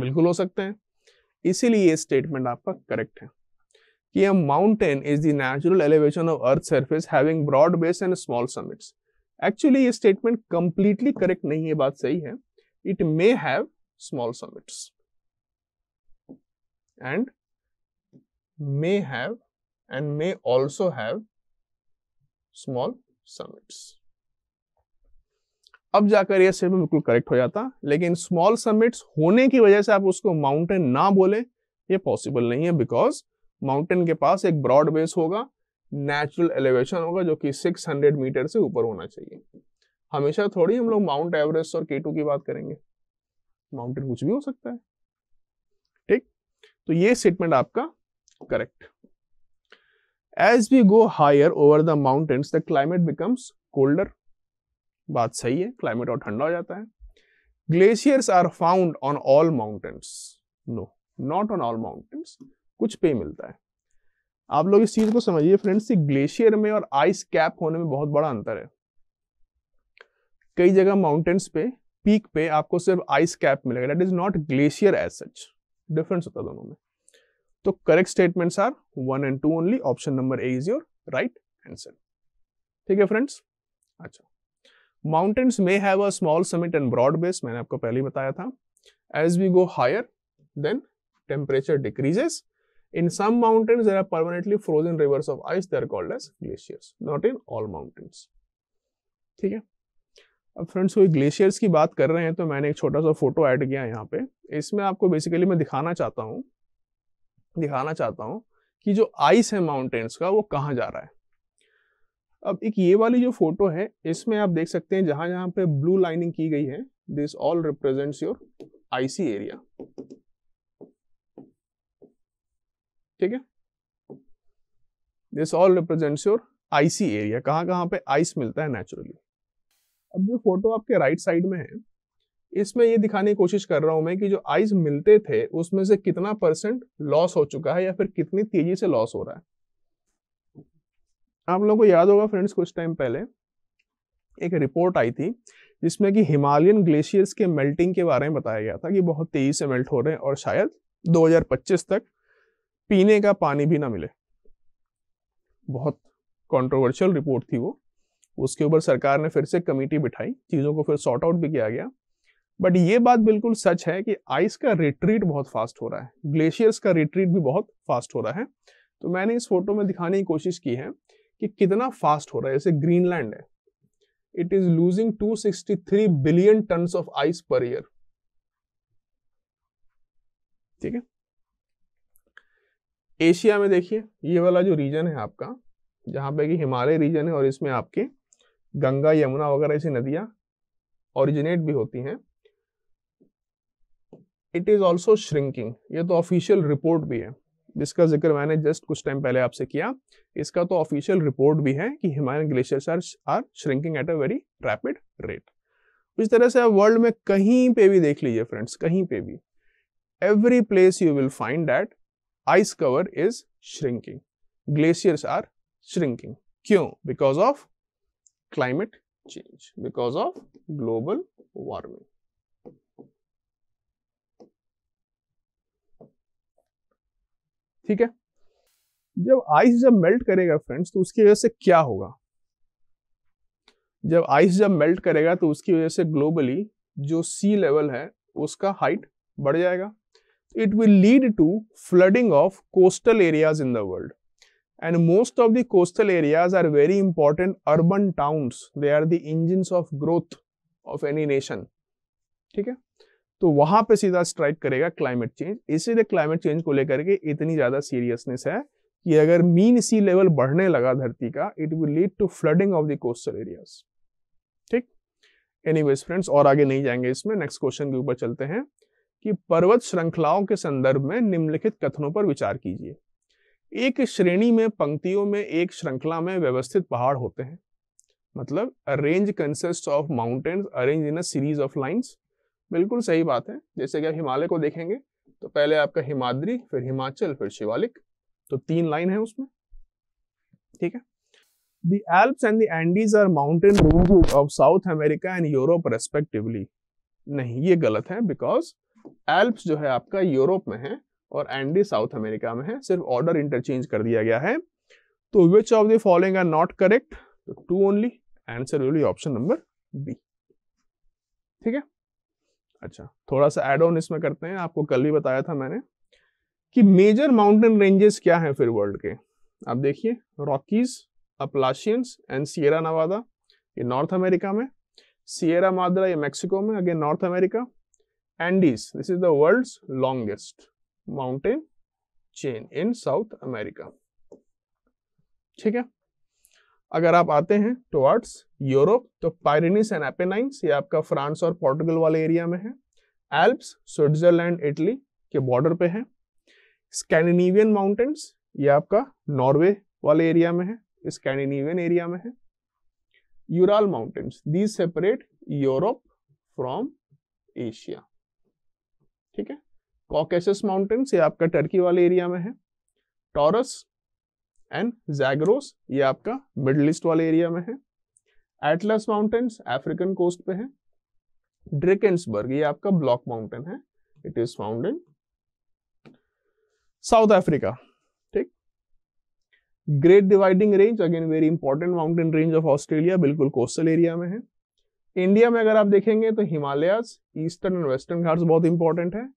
बिल्कुल हो सकते हैं इसीलिए ये स्टेटमेंट आपका करेक्ट है कि a mountain is the natural elevation of earth surface having broad base and small summits actually ये स्टेटमेंट कंप्लीटली करेक्ट नहीं है बात सही है it may have small summits and may have and may also have small summits. अब जाकर यह सिर्फ बिल्कुल करेक्ट हो जाता लेकिन स्मॉल समिट्स होने की वजह से आप उसको माउंटेन ना बोले ये पॉसिबल नहीं है बिकॉज माउंटेन के पास एक ब्रॉड बेस होगा नेचुरल एलिवेशन होगा जो कि 600 मीटर से ऊपर होना चाहिए हमेशा थोड़ी हम लोग माउंट एवरेस्ट और केटू की बात करेंगे माउंटेन कुछ भी हो सकता है ठीक तो ये स्टेटमेंट आपका correct. As we go higher over the mountains, the climate becomes colder. बात सही है क्लाइमेट और ठंडा हो जाता है glaciers are found on all mountains no not on all mountains कुछ पे मिलता है आप लोग इस चीज को समझिए फ्रेंड्स कि ग्लेशियर में और आइस कैप होने में बहुत बड़ा अंतर है कई जगह माउंटेन्स पे पीक पे आपको सिर्फ आइस कैप मिलेगा that is not glacier as such difference होता है दोनों में तो correct statement are one and two only option number A is your right answer ठीक है फ्रेंड्स अच्छा mountains may have a small summit and broad base मैंने आपको पहले ही बताया था as we go higher then temperature decreases in some mountains there are permanently frozen rivers of ice there called called glaciers not in all mountains ठीक है अब friends कोई ग्लेशियर्स की बात कर रहे हैं तो मैंने एक छोटा सा फोटो ऐड किया है यहाँ पे इसमें आपको बेसिकली मैं दिखाना चाहता हूँ दिखाना चाहता हूँ कि जो आइस है माउंटेन्स का वो कहाँ जा रहा है अब एक ये वाली जो फोटो है इसमें आप देख सकते हैं जहां जहां पे ब्लू लाइनिंग की गई है this all represents your icy area ठीक है this all represents your icy area कहां कहां पे आइस मिलता है नेचुरली अब जो फोटो आपके राइट साइड में है इसमें ये दिखाने की कोशिश कर रहा हूं मैं कि जो आइज मिलते थे उसमें से कितना परसेंट लॉस हो चुका है या फिर कितनी तेजी से लॉस हो रहा है आप लोगों को याद होगा फ्रेंड्स कुछ टाइम पहले एक रिपोर्ट आई थी जिसमें कि हिमालयन ग्लेशियर्स के मेल्टिंग के बारे में बताया गया था कि बहुत तेजी से मेल्ट हो रहे हैं और शायद 2025 तक पीने का पानी भी ना मिले बहुत कंट्रोवर्शियल रिपोर्ट थी वो उसके ऊपर सरकार ने फिर से कमेटी बिठाई चीज़ों को फिर सॉर्ट आउट भी किया गया बट ये बात बिल्कुल सच है कि आइस का रिट्रीट बहुत फास्ट हो रहा है ग्लेशियर्स का रिट्रीट भी बहुत फास्ट हो रहा है तो मैंने इस फोटो में दिखाने की कोशिश की है कि कितना फास्ट हो रहा है जैसे ग्रीनलैंड है it is losing 263 billion ton of ice per year ठीक है एशिया में देखिए ये वाला जो रीजन है आपका जहां पे कि हिमालय रीजन है और इसमें आपके गंगा यमुना वगैरह ऐसी नदियां ओरिजिनेट भी होती हैं इट इज़ ऑल्सो श्रिंकिंग ये तो ऑफिशियल रिपोर्ट भी है जिसका जिक्र मैंने जस्ट कुछ टाइम पहले आपसे किया इसका तो ऑफिशियल रिपोर्ट भी है कि Himalayan glaciers are are shrinking at a very rapid rate उस तरह से आप वर्ल्ड में कहीं पे भी देख लीजिए फ्रेंड्स कहीं पे भी every place you will find that ice cover is shrinking glaciers are shrinking क्यों because of climate change because of global warming ठीक है जब आइस जब मेल्ट करेगा फ्रेंड्स तो उसकी वजह से क्या होगा जब आइस जब मेल्ट करेगा तो उसकी वजह से ग्लोबली जो सी लेवल है उसका हाइट बढ़ जाएगा it will lead to flooding of coastal areas in the world and most of the coastal areas are very important urban towns they are the engine of growth of any nation ठीक है तो वहां पे सीधा strike करेगा climate change इसीलिए climate change को लेकर के इतनी ज़्यादा सीरियसनेस है कि अगर मीन सी लेवल बढ़ने लगा धरती का it will lead to flooding of the coastal areas ठीक एनीवेज फ्रेंड्स और आगे नहीं जाएंगे इसमें नेक्स्ट क्वेश्चन के ऊपर चलते हैं कि पर्वत श्रृंखलाओं के संदर्भ में निम्नलिखित कथनों पर विचार कीजिए एक श्रेणी में पंक्तियों में एक श्रृंखला में व्यवस्थित पहाड़ होते हैं मतलब arrange range consist of mountains arrange in a series of lines बिल्कुल सही बात है जैसे कि आप हिमालय को देखेंगे तो पहले आपका हिमाद्री फिर हिमाचल फिर शिवालिक तो तीन लाइन है उसमें ठीक है The Alps and the Andes are mountain ranges of South America and Europe respectively. नहीं ये गलत है because Alps जो है आपका यूरोप में है और Andes साउथ अमेरिका में है सिर्फ ऑर्डर इंटरचेंज कर दिया गया है तो which of the following are not correct two only answer will be option number B ठीक है अच्छा थोड़ा सा एड ऑन इसमें करते हैं आपको कल भी बताया था मैंने कि मेजर माउंटेन रेंजेस क्या हैं फिर वर्ल्ड के आप देखिए Rockies Appalachians and Sierra Nevada ये नॉर्थ अमेरिका में सियरा मादरा ये मैक्सिको में again North America Andes this is the world longest mountain chain in South America ठीक है अगर आप आते हैं टुवर्ड्स यूरोप तो पायरिनिस एंड एपेनाइंस ये आपका फ्रांस और पोर्टुगल वाले एरिया में है एल्प्स स्विट्जरलैंड इटली के बॉर्डर पे है स्कैंडिनेवियन माउंटेन्स ये आपका नॉर्वे वाले एरिया में है स्कैंडिनेवियन एरिया में है Ural mountains these separate Europe from Asia ठीक है कॉकेसस माउंटेन्स ये आपका टर्की वाले एरिया में है टॉरस एंड जैगरोस ये आपका मिडल ईस्ट वाले एरिया में है एटलस माउंटेन्स अफ्रीकन कोस्ट पे है ड्रिकेंसबर्ग ये आपका ब्लॉक माउंटेन है it is found in South Africa ठीक Great Dividing Range again very important mountain range of Australia बिल्कुल कोस्टल एरिया में है इंडिया में अगर आप देखेंगे तो Himalayas eastern and western Ghats बहुत इंपॉर्टेंट है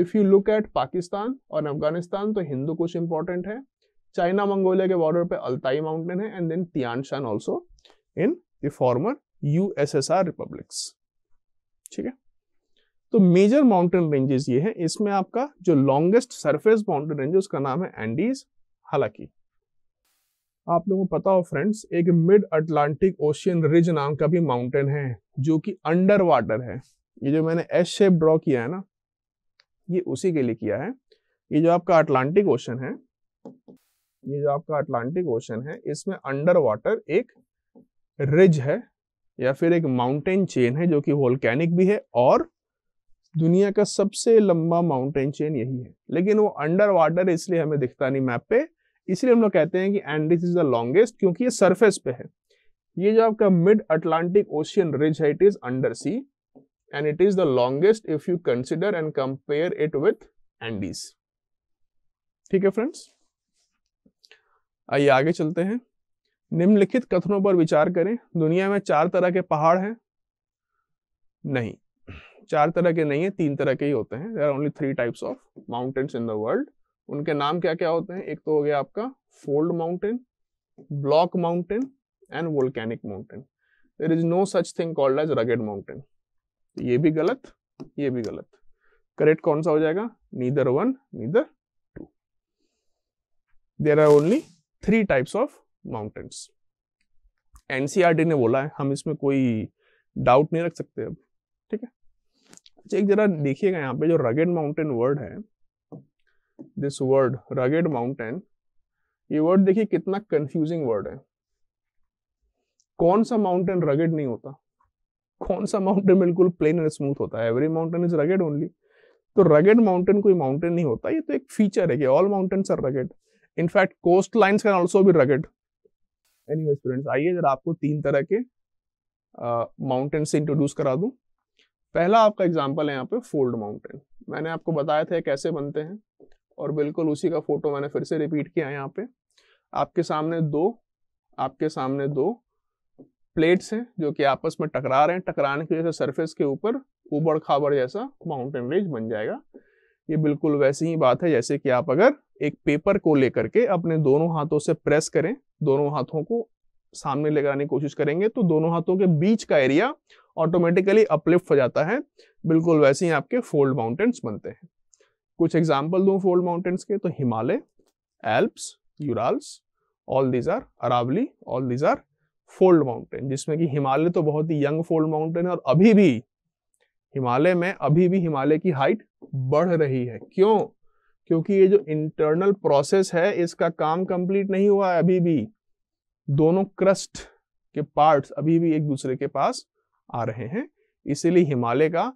if you look at Pakistan और अफगानिस्तान तो हिंदू कुछ इंपॉर्टेंट है चाइना मंगोलिया के बॉर्डर पे अल्ताई माउंटेन है and then Tian Shan also in the USSR USSR ठीक है तो मेजर माउंटेन रेंजेस ये हैं इसमें आपका जो लॉन्गेस्ट सरफेस माउंटेन रेंज है उसका नाम है एंडीज हालांकि आप लोगों को पता हो फ्रेंड्स एक मिड अटलांटिक ओशियन रिज नाम का भी माउंटेन है जो कि अंडर वाटर है ये जो मैंने एस शेप ड्रॉ किया है ना ये उसी के लिए किया है ये जो आपका अटलांटिक ओशन है ये जो आपका अटलांटिक ओशन है इसमें अंडर वाटर एक रिज है या फिर एक माउंटेन चेन है जो कि वोल्केनिक भी है और दुनिया का सबसे लंबा माउंटेन चेन यही है लेकिन वो अंडर वाटर इसलिए हमें दिखता नहीं मैप पे इसलिए हम लोग कहते हैं कि एंडिस इज द लॉन्गेस्ट क्योंकि ये सरफेस पे है ये जो आपका मिड अटलांटिक ओशियन रिज है it is under sea and it is the longest if you consider and compare it with Andes ठीक है फ्रेंड्स आइए आगे चलते हैं निम्नलिखित कथनों पर विचार करें दुनिया में चार तरह के पहाड़ हैं नहीं चार तरह के नहीं है तीन तरह के ही होते हैं there are only three types of mountains in the world उनके नाम क्या क्या होते हैं एक तो हो गया आपका fold mountain block mountain and volcanic mountain there is no such thing called as rugged mountain ये भी गलत ये भी गलत करेक्ट कौन सा हो जाएगा neither one neither two there are only three types of mountains NCERT ने बोला है हम इसमें कोई डाउट नहीं रख सकते अब ठीक है अच्छा एक जरा देखिएगा यहाँ पे जो रगेड माउंटेन वर्ड है दिस वर्ड रगेड माउंटेन ये वर्ड देखिए कितना कंफ्यूजिंग वर्ड है कौन सा माउंटेन रगेड नहीं होता कौन सा माउंटेन बिल्कुल प्लेन एंड स्मूथ होता है every mountain is rugged only तो रगेड माउंटेन कोई माउंटेन नहीं होता ये तो एक फीचर है कि all mountains are rugged in fact coast line can also भी रगेड एनी वे स्टूडेंट्स आइए जरा आपको तीन तरह के माउंटेन uh, से इंट्रोड्यूस करा दूँ पहला आपका एग्जाम्पल है यहाँ पे फोल्ड माउंटेन मैंने आपको बताया था कैसे बनते हैं और बिल्कुल उसी का फोटो मैंने फिर से रिपीट किया है यहाँ पे आपके सामने दो आपके सामने दो प्लेट्स हैं जो कि आपस में टकरा रहे हैं टकराने की वजह से सरफेस के ऊपर ऊबड़ खाबड़ जैसा माउंटेन रेंज बन जाएगा ये बिल्कुल वैसी ही बात है जैसे कि आप अगर एक पेपर को लेकर के अपने दोनों हाथों से प्रेस करें दोनों हाथों को सामने लगाने की कोशिश करेंगे तो दोनों हाथों के बीच का एरिया ऑटोमेटिकली अपलिफ्ट हो जाता है बिल्कुल वैसे ही आपके फोल्ड माउंटेन्स बनते हैं कुछ एग्जाम्पल दो फोल्ड माउंटेन्स के तो Himalaya Alps Urals all these are Aravalli all these are fold mountain जिसमें कि हिमालय तो बहुत ही यंग फोल्ड माउंटेन है और अभी भी हिमालय में अभी भी हिमालय की हाइट बढ़ रही है क्यों क्योंकि ये जो इंटरनल प्रोसेस है इसका काम कंप्लीट नहीं हुआ है अभी भी दोनों क्रस्ट के पार्ट्स अभी भी एक दूसरे के पास आ रहे हैं इसीलिए हिमालय का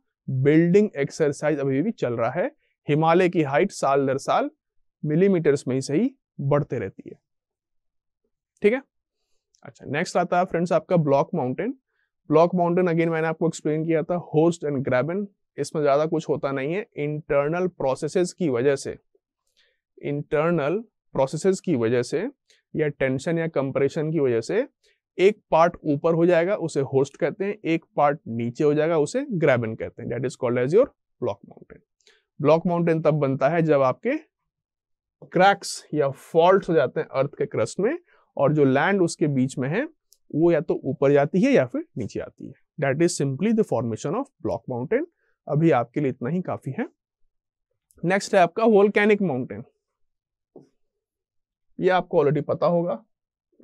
बिल्डिंग एक्सरसाइज अभी भी चल रहा है हिमालय की हाइट साल दर साल मिलीमीटर्स में ही सही बढ़ते रहती है ठीक है अच्छा नेक्स्ट आता है फ्रेंड्स आपका block mountain block mountain again मैंने आपको एक्सप्लेन किया था होस्ट एंड ग्रेबन इसमें ज़्यादा कुछ होता नहीं है इंटरनल प्रोसेसेस की वजह से इंटरनल प्रोसेसेस की वजह से या टेंशन या कंप्रेशन की वजह से एक पार्ट ऊपर हो जाएगा उसे होस्ट कहते हैं एक पार्ट नीचे हो जाएगा उसे ग्रेबन कहते हैं that is called as your block mountain block mountain तब बनता है जब आपके क्रैक्स या फॉल्ट हो जाते हैं अर्थ के क्रस्ट में और जो लैंड उसके बीच में है वो या तो ऊपर जाती है या फिर नीचे आती है that is simply the formation of block mountain अभी आपके लिए इतना ही काफी है नेक्स्ट है आपका वोल्केनिक माउंटेन ये आपको ऑलरेडी पता होगा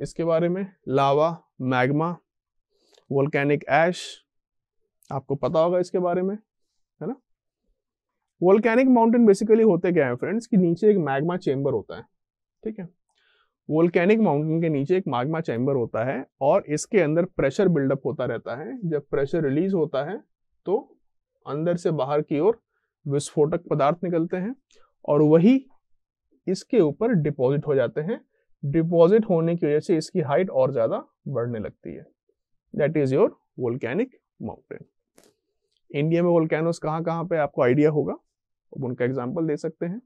इसके बारे में लावा मैग्मा वोल्केनिक ऐश आपको पता होगा इसके बारे में है ना वोल्केनिक माउंटेन बेसिकली होते क्या है फ्रेंड्स कि नीचे एक मैग्मा चेम्बर होता है ठीक है वोल्केनिक माउंटेन के नीचे एक मैग्मा चैम्बर होता है और इसके अंदर प्रेशर बिल्डअप होता रहता है जब प्रेशर रिलीज होता है तो अंदर से बाहर की ओर विस्फोटक पदार्थ निकलते हैं और वही इसके ऊपर डिपॉजिट हो जाते हैं डिपॉजिट होने की वजह से इसकी हाइट और ज़्यादा बढ़ने लगती है that is your volcanic mountain India में वोल्केनोस कहाँ कहाँ पे आपको आइडिया होगा अब उनका एग्जाम्पल दे सकते हैं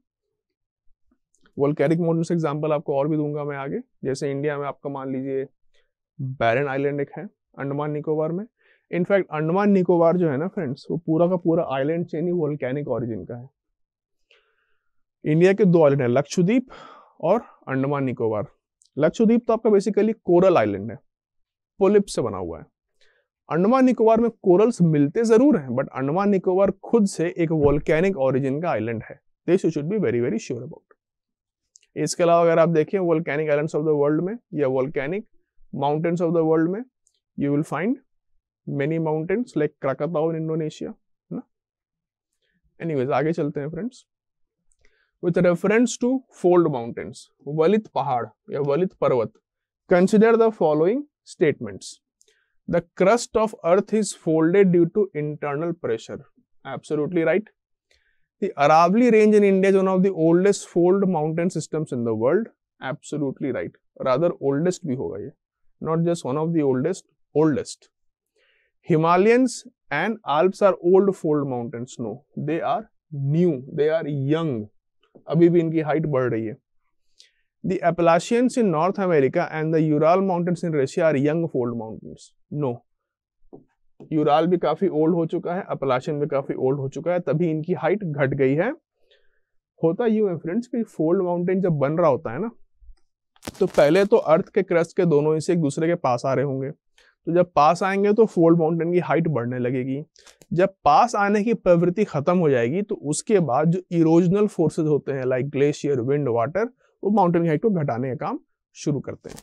वोल्केनिक माउंटेन्स एग्जाम्पल आपको और भी दूंगा मैं आगे जैसे इंडिया में आपका मान लीजिए बैरन आइलैंड एक है अंडमान निकोबार में इनफैक्ट अंडमान निकोबार जो है ना फ्रेंड्स वो पूरा का पूरा आइलैंड चेन ही वोल्केनिक ऑरिजिन का है इंडिया के दो आइलैंड है लक्षद्वीप और अंडमान निकोबार लक्षद्वीप तो आपका बेसिकली कोरल आइलैंड है पोलिप से बना हुआ है अंडमान निकोबार में कोरल्स मिलते जरूर हैं बट अंडमान निकोबार खुद से एक वोल्केनिक ऑरिजिन का आइलैंड है this you should be very very sure about इसके अलावा अगर आप देखें volcanic islands of the world में या volcanic mountains of the world में you will find many mountains like Krakatau in Indonesia. Na? Anyways, आगे चलते हैं friends. With reference to fold mountains, Valit Pahad या Valit Parvat, consider the following statements. The crust of earth is folded due to internal pressure. Absolutely right. The Aravalli range in India is one of the oldest fold mountain systems in the world. Absolutely right. Rather oldest भी होगा ये. Not just one of the oldest, oldest. Himalayans and Alps are old fold mountain snow. They are new. They are young. अभी भी इनकी height बढ़ रही है The Appalachians in North America and the Ural Mountains in Russia are young fold mountains. No. Ural भी काफी old हो चुका है अपलाशन भी काफी ओल्ड हो चुका है तभी इनकी हाइट घट गई है होता यूं है फ्रेंड्स कि फोल्ड माउंटेन जब बन रहा होता है ना तो पहले तो अर्थ के क्रस्ट के दोनों ही से एक दूसरे के पास आ रहे होंगे तो जब पास आएंगे तो फोल्ड माउंटेन की हाइट बढ़ने लगेगी जब पास आने की प्रवृत्ति खत्म हो जाएगी तो उसके बाद जो इरोजनल फोर्सेज होते हैं लाइक ग्लेशियर विंड वाटर वो माउंटेन की हाइट को घटाने का काम शुरू करते हैं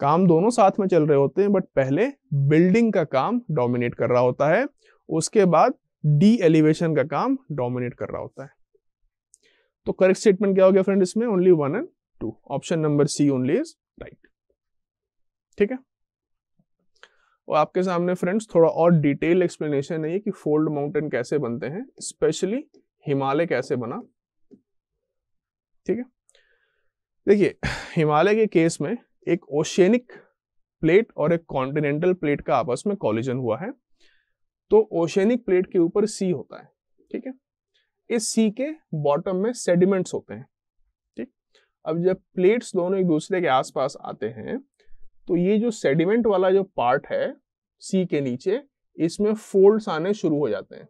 काम दोनों साथ में चल रहे होते हैं बट पहले बिल्डिंग का काम डोमिनेट कर रहा होता है उसके बाद डी एलिवेशन का काम डोमिनेट कर रहा होता है तो करेक्ट स्टेटमेंट क्या हो गया फ्रेंड इसमें only one and two option number C only is right ठीक है और आपके सामने फ्रेंड्स थोड़ा और डिटेल एक्सप्लेनेशन है ये कि फोल्ड माउंटेन कैसे बनते हैं स्पेशली हिमालय कैसे बना ठीक है देखिए हिमालय के केस में एक ओशियनिक प्लेट और एक कॉन्टिनेंटल प्लेट का आपस में कॉलिजन हुआ है तो ओशियनिक प्लेट के ऊपर सी होता है ठीक है इस सी के बॉटम में सेडिमेंट्स होते हैं ठीक अब जब प्लेट्स दोनों एक दूसरे के आसपास आते हैं तो ये जो सेडिमेंट वाला जो पार्ट है सी के नीचे इसमें फोल्ड्स आने शुरू हो जाते हैं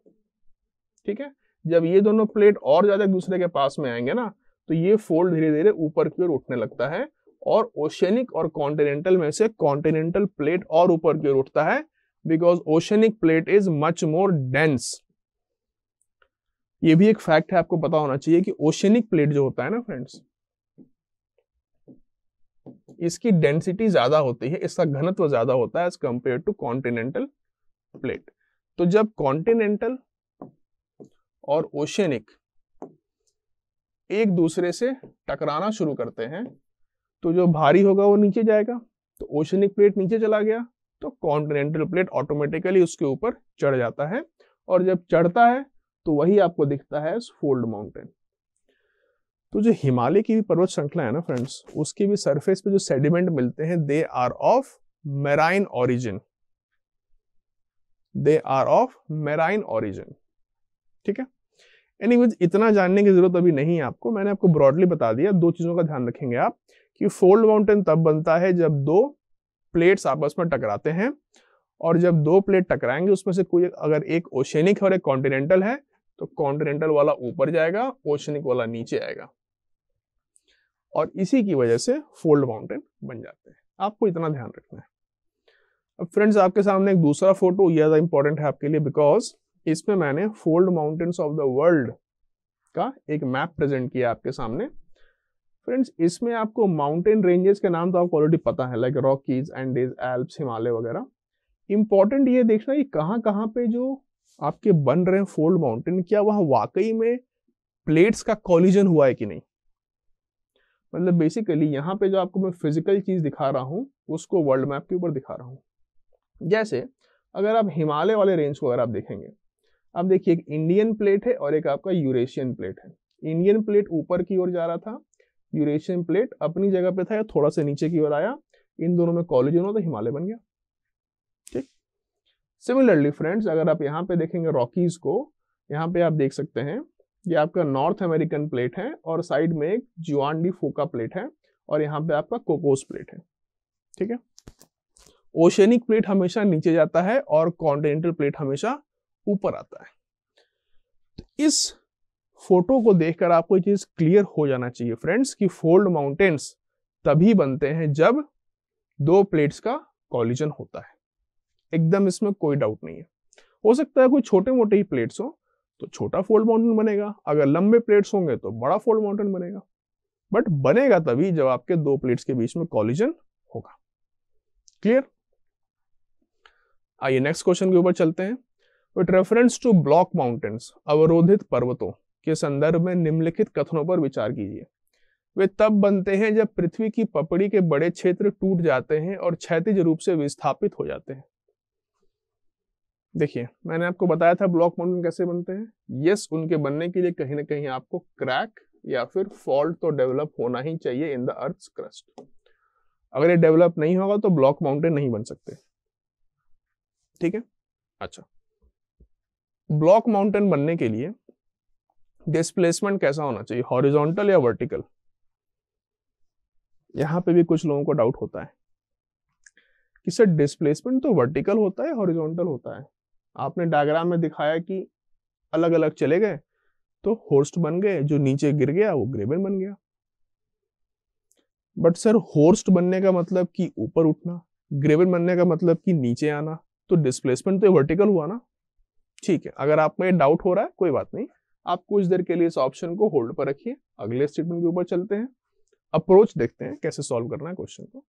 ठीक है जब ये दोनों प्लेट और ज़्यादा एक दूसरे के पास में आएंगे ना तो ये फोल्ड धीरे धीरे ऊपर की ओर उठने लगता है और ओशनिक और कॉन्टिनेंटल में से कॉन्टिनेंटल प्लेट और ऊपर की ओर उठता है because oceanic plate is much more dense ये भी एक फैक्ट है आपको पता होना चाहिए कि ओशनिक प्लेट जो होता है ना फ्रेंड्स इसकी डेंसिटी ज़्यादा होती है इसका घनत्व ज़्यादा होता है as compare to continental plate तो जब कॉन्टिनेंटल और ओशनिक एक दूसरे से टकराना शुरू करते हैं तो जो भारी होगा वो नीचे जाएगा तो ओशनिक प्लेट नीचे चला गया तो कॉन्टिनेंटल प्लेट ऑटोमेटिकली उसके ऊपर चढ़ जाता है और जब चढ़ता है तो वही आपको दिखता है फोल्ड माउंटेन तो जो हिमालय की भी पर्वत श्रृंखला है ना फ्रेंड्स उसके भी सरफेस पे जो सेडिमेंट मिलते हैं they are of marine origin they are of marine origin ठीक है एनी इतना जानने की जरूरत अभी नहीं है आपको मैंने आपको ब्रॉडली बता दिया दो चीजों का ध्यान रखेंगे आप कि फोल्ड माउंटेन तब बनता है जब दो प्लेट्स आपस में टकराते हैं और जब दो प्लेट टकराएंगे उसमें से कोई अगर एक ओशनिक और एक कॉन्टिनेंटल है तो कॉन्टिनेंटल वाला ऊपर जाएगा ओशनिक वाला नीचे आएगा और इसी की वजह से फोल्ड माउंटेन बन जाते हैं आपको इतना ध्यान रखना है अब फ्रेंड्स आपके सामने एक दूसरा फोटो यह ज़्यादा इंपॉर्टेंट है आपके लिए बिकॉज इसमें मैंने fold mountains of the world का एक मैप प्रेजेंट किया आपके सामने फ्रेंड्स इसमें आपको माउंटेन रेंजेस के नाम तो आपको ऑलरेडी पता है like Rockies and Alps Himalaya वगैरह इम्पॉर्टेंट ये देखना कि कहाँ कहाँ पे जो आपके बन रहे हैं फोल्ड माउंटेन क्या वह वाकई में प्लेट्स का कॉलिजन हुआ है कि नहीं मतलब बेसिकली यहाँ पे जो आपको मैं फिजिकल चीज़ दिखा रहा हूँ उसको वर्ल्ड मैप के ऊपर दिखा रहा हूँ जैसे अगर आप हिमालय वाले रेंज को अगर आप देखेंगे आप देखिए एक इंडियन प्लेट है और एक आपका यूरेशियन प्लेट है इंडियन प्लेट ऊपर की ओर जा रहा था यूरेशियन प्लेट अपनी जगह पे था या थोड़ा सा नीचे की ओर आया इन दोनों में कॉलेज होना तो हिमालय बन गया ठीक सिमिलरली फ्रेंड्स अगर आप यहाँ पे देखेंगे रॉकीज को यहाँ पे आप देख सकते हैं ये आपका नॉर्थ अमेरिकन प्लेट है और साइड में एक जुआन डी फोका प्लेट है और यहाँ पे आपका कोकोस प्लेट है ठीक है ओशनिक प्लेट हमेशा नीचे जाता है और कॉन्टिनेंटल प्लेट हमेशा ऊपर आता है तो इस फोटो को देखकर आपको ये चीज़ क्लियर हो जाना चाहिए फ्रेंड्स कि फोल्ड माउंटेन्स तभी बनते हैं जब दो प्लेट्स का कॉलिजन होता है एकदम इसमें कोई डाउट नहीं है हो सकता है कोई छोटे मोटे ही प्लेट्स हो तो छोटा फोल्ड माउंटेन बनेगा अगर लंबे प्लेट्स होंगे तो बड़ा फोल्ड माउंटेन बनेगा बट बनेगा तभी जब आपके दो प्लेट्स के बीच में कॉलिजन होगा क्लियर आइए नेक्स्ट क्वेश्चन के ऊपर चलते हैं with reference to block mountains अवरोधित पर्वतों के संदर्भ में निम्नलिखित कथनों पर विचार कीजिए वे तब बनते हैं जब पृथ्वी की पपड़ी के बड़े क्षेत्र टूट जाते हैं और क्षैतिज रूप से विस्थापित हो जाते हैं देखिए मैंने आपको बताया था ब्लॉक माउंटेन कैसे बनते हैं यस उनके बनने के लिए कहीं ना कहीं आपको क्रैक या फिर फॉल्ट तो डेवलप होना ही चाहिए इन द अर्थ क्रस्ट अगर ये डेवलप नहीं होगा तो ब्लॉक माउंटेन नहीं बन सकते ठीक है अच्छा ब्लॉक माउंटेन बनने के लिए डिस्प्लेसमेंट कैसा होना चाहिए हॉरिजोंटल या वर्टिकल यहां पे भी कुछ लोगों को डाउट होता है कि सर डिस्प्लेसमेंट तो वर्टिकल होता है हॉरिजॉन्टल होता है आपने डायग्राम में दिखाया कि अलग अलग चले गए तो होर्स्ट बन गए जो नीचे गिर गया वो ग्रेवन बन गया बट सर होर्स्ट बनने का मतलब कि ऊपर उठना ग्रेवन बनने का मतलब कि नीचे आना तो डिस्प्लेसमेंट तो वर्टिकल हुआ ना ठीक है अगर आप में डाउट हो रहा है कोई बात नहीं आप कुछ देर के लिए इस ऑप्शन को होल्ड पर रखिए अगले स्टेटमेंट के ऊपर चलते हैं अप्रोच देखते हैं कैसे सॉल्व करना है क्वेश्चन को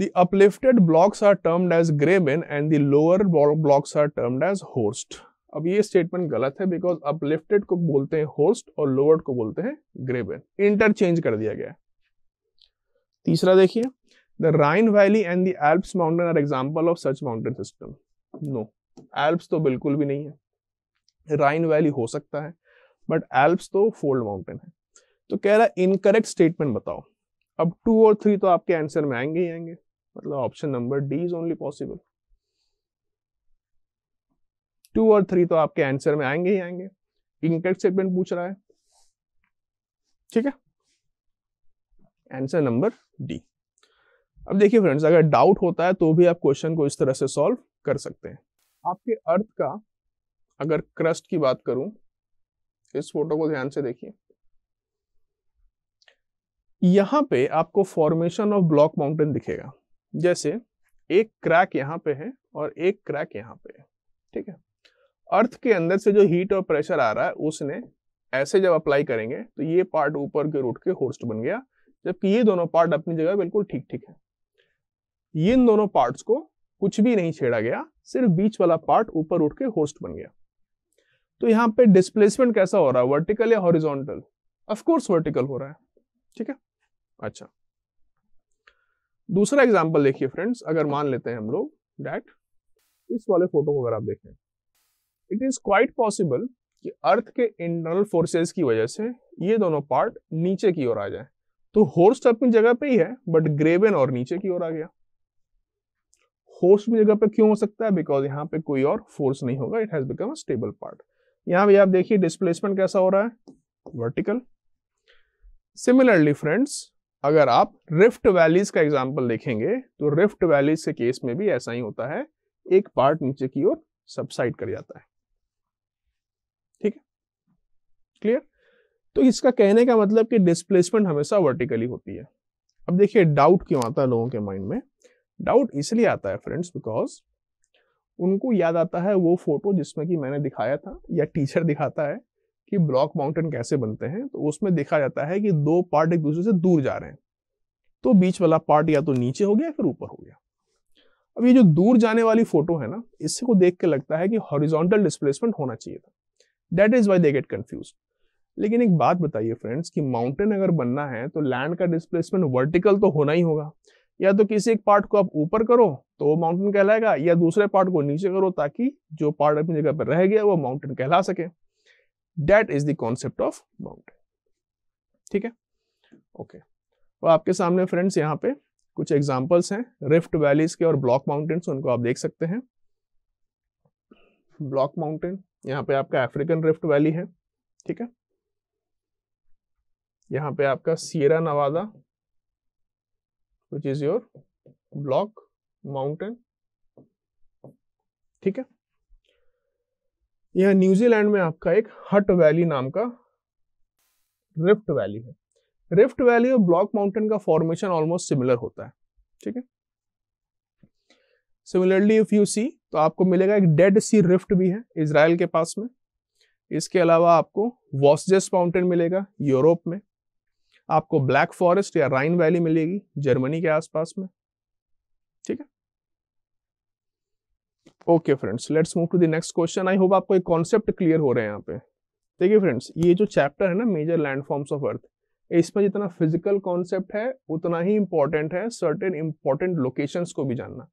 The uplifted blocks are termed as graben and the lower blocks are termed as host. अब ये स्टेटमेंट गलत है बिकॉज अपलिफ्टेड को बोलते हैं होस्ट और लोअर्ड को बोलते हैं ग्रेबेन इंटरचेंज कर दिया गया तीसरा देखिए the Rhine valley and the Alps mountain are example of such mountain system no Alps तो बिल्कुल भी नहीं है राइन वैली हो सकता है बट एल्प्स तो फोल्ड माउंटेन है तो कह रहा है इनकरेक्ट स्टेटमेंट बताओ अब टू और थ्री तो आपके आंसर में आएंगे ही आएंगे मतलब option number D is only possible two और थ्री तो आपके आंसर में आएंगे ही आएंगे इनकम स्टेटमेंट पूछ रहा है ठीक है आंसर नंबर डी अब देखिए फ्रेंड्स अगर डाउट होता है तो भी आप क्वेश्चन को इस तरह से सॉल्व कर सकते हैं आपके अर्थ का अगर क्रस्ट की बात करूं इस फोटो को ध्यान से देखिए यहां पे आपको फॉर्मेशन ऑफ ब्लॉक माउंटेन दिखेगा जैसे एक क्रैक यहाँ पे है और एक क्रैक यहाँ पे है ठीक है अर्थ के अंदर से जो हीट और प्रेशर आ रहा है उसने ऐसे जब अप्लाई करेंगे तो ये पार्ट ऊपर के रूट के होस्ट बन गया जबकि ये दोनों पार्ट अपनी जगह बिल्कुल ठीक ठीक है इन दोनों पार्ट्स को कुछ भी नहीं छेड़ा गया सिर्फ बीच वाला पार्ट ऊपर उठ के होस्ट बन गया तो यहाँ पे डिस्प्लेसमेंट कैसा हो रहा है वर्टिकल या हॉरिजॉन्टल ऑफ कोर्स वर्टिकल हो रहा है ठीक है अच्छा दूसरा एग्जाम्पल देखिए फ्रेंड्स अगर मान लेते हैं हम लोग डैट इस वाले फोटो को अगर आप देखें इट इज क्वाइट पॉसिबल कि अर्थ के इंटरनल फोर्सेस की वजह से ये दोनों पार्ट नीचे की ओर आ जाए तो होर्स तो अपनी जगह पे ही है बट ग्रेवन और नीचे की ओर आ गया होस्ट में जगह पे क्यों हो सकता है बिकॉज यहाँ पे कोई और फोर्स नहीं होगा it has become stable part यहाँ भी आप देखिए डिस्प्लेसमेंट कैसा हो रहा है वर्टिकल सिमिलरली फ्रेंड्स अगर आप रिफ्ट वैलीज का एग्जाम्पल देखेंगे तो रिफ्ट वैलीज के केस में भी ऐसा ही होता है एक पार्ट नीचे की ओर सबसाइड कर जाता है ठीक है क्लियर तो इसका कहने का मतलब कि डिस्प्लेसमेंट हमेशा वर्टिकली होती है अब देखिए डाउट क्यों आता है लोगों के माइंड में डाउट इसलिए आता है फ्रेंड्स बिकॉज उनको याद आता है वो फोटो जिसमें कि मैंने दिखाया था या टीचर दिखाता है कि ब्लॉक माउंटेन कैसे बनते हैं तो उसमें देखा जाता है कि दो पार्ट एक दूसरे से दूर जा रहे हैं तो बीच वाला पार्ट या तो नीचे हो गया या फिर ऊपर हो गया अब ये जो दूर जाने वाली फोटो है ना इससे को देख के लगता है कि हॉरिजॉन्टल डिस्प्लेसमेंट होना चाहिए था that is why they get confuse लेकिन एक बात बताइए फ्रेंड्स कि माउंटेन अगर बनना है तो लैंड का डिस्प्लेसमेंट वर्टिकल तो होना ही होगा या तो किसी एक पार्ट को आप ऊपर करो तो वो माउंटेन कहलाएगा या दूसरे पार्ट को नीचे करो ताकि जो पार्ट अपनी जगह पर रह गया वो माउंटेन कहला सके that is the concept of mountain ठीक है ओके और आपके सामने फ्रेंड्स यहाँ पे कुछ एग्जाम्पल्स हैं रिफ्ट वैलीज के और ब्लॉक माउंटेन्स उनको आप देख सकते हैं ब्लॉक माउंटेन यहाँ पे आपका अफ्रीकन रिफ्ट वैली है ठीक है यहाँ पे आपका Sierra Nevada which is your block mountain ठीक है यह न्यूजीलैंड में आपका एक हट वैली नाम का रिफ्ट वैली है रिफ्ट वैली और ब्लॉक माउंटेन का फॉर्मेशन ऑलमोस्ट सिमिलर होता है ठीक है सिमिलरली इफ यू सी तो आपको मिलेगा एक डेड सी रिफ्ट भी है इसराइल के पास में इसके अलावा आपको वॉसजेस माउंटेन मिलेगा यूरोप में आपको ब्लैक फॉरेस्ट या राइन वैली मिलेगी जर्मनी के आसपास में okay friends let's move to the next question I hope आपको एक कॉन्सेप्ट क्लियर हो रहे हैं यहाँ पे देखिए फ्रेंड्स ये जो चैप्टर है ना मेजर लैंडफॉर्म्स ऑफ अर्थ इसमें जितना फिजिकल कॉन्सेप्ट है उतना ही इंपॉर्टेंट है सर्टेन इंपॉर्टेंट लोकेशंस को भी जानना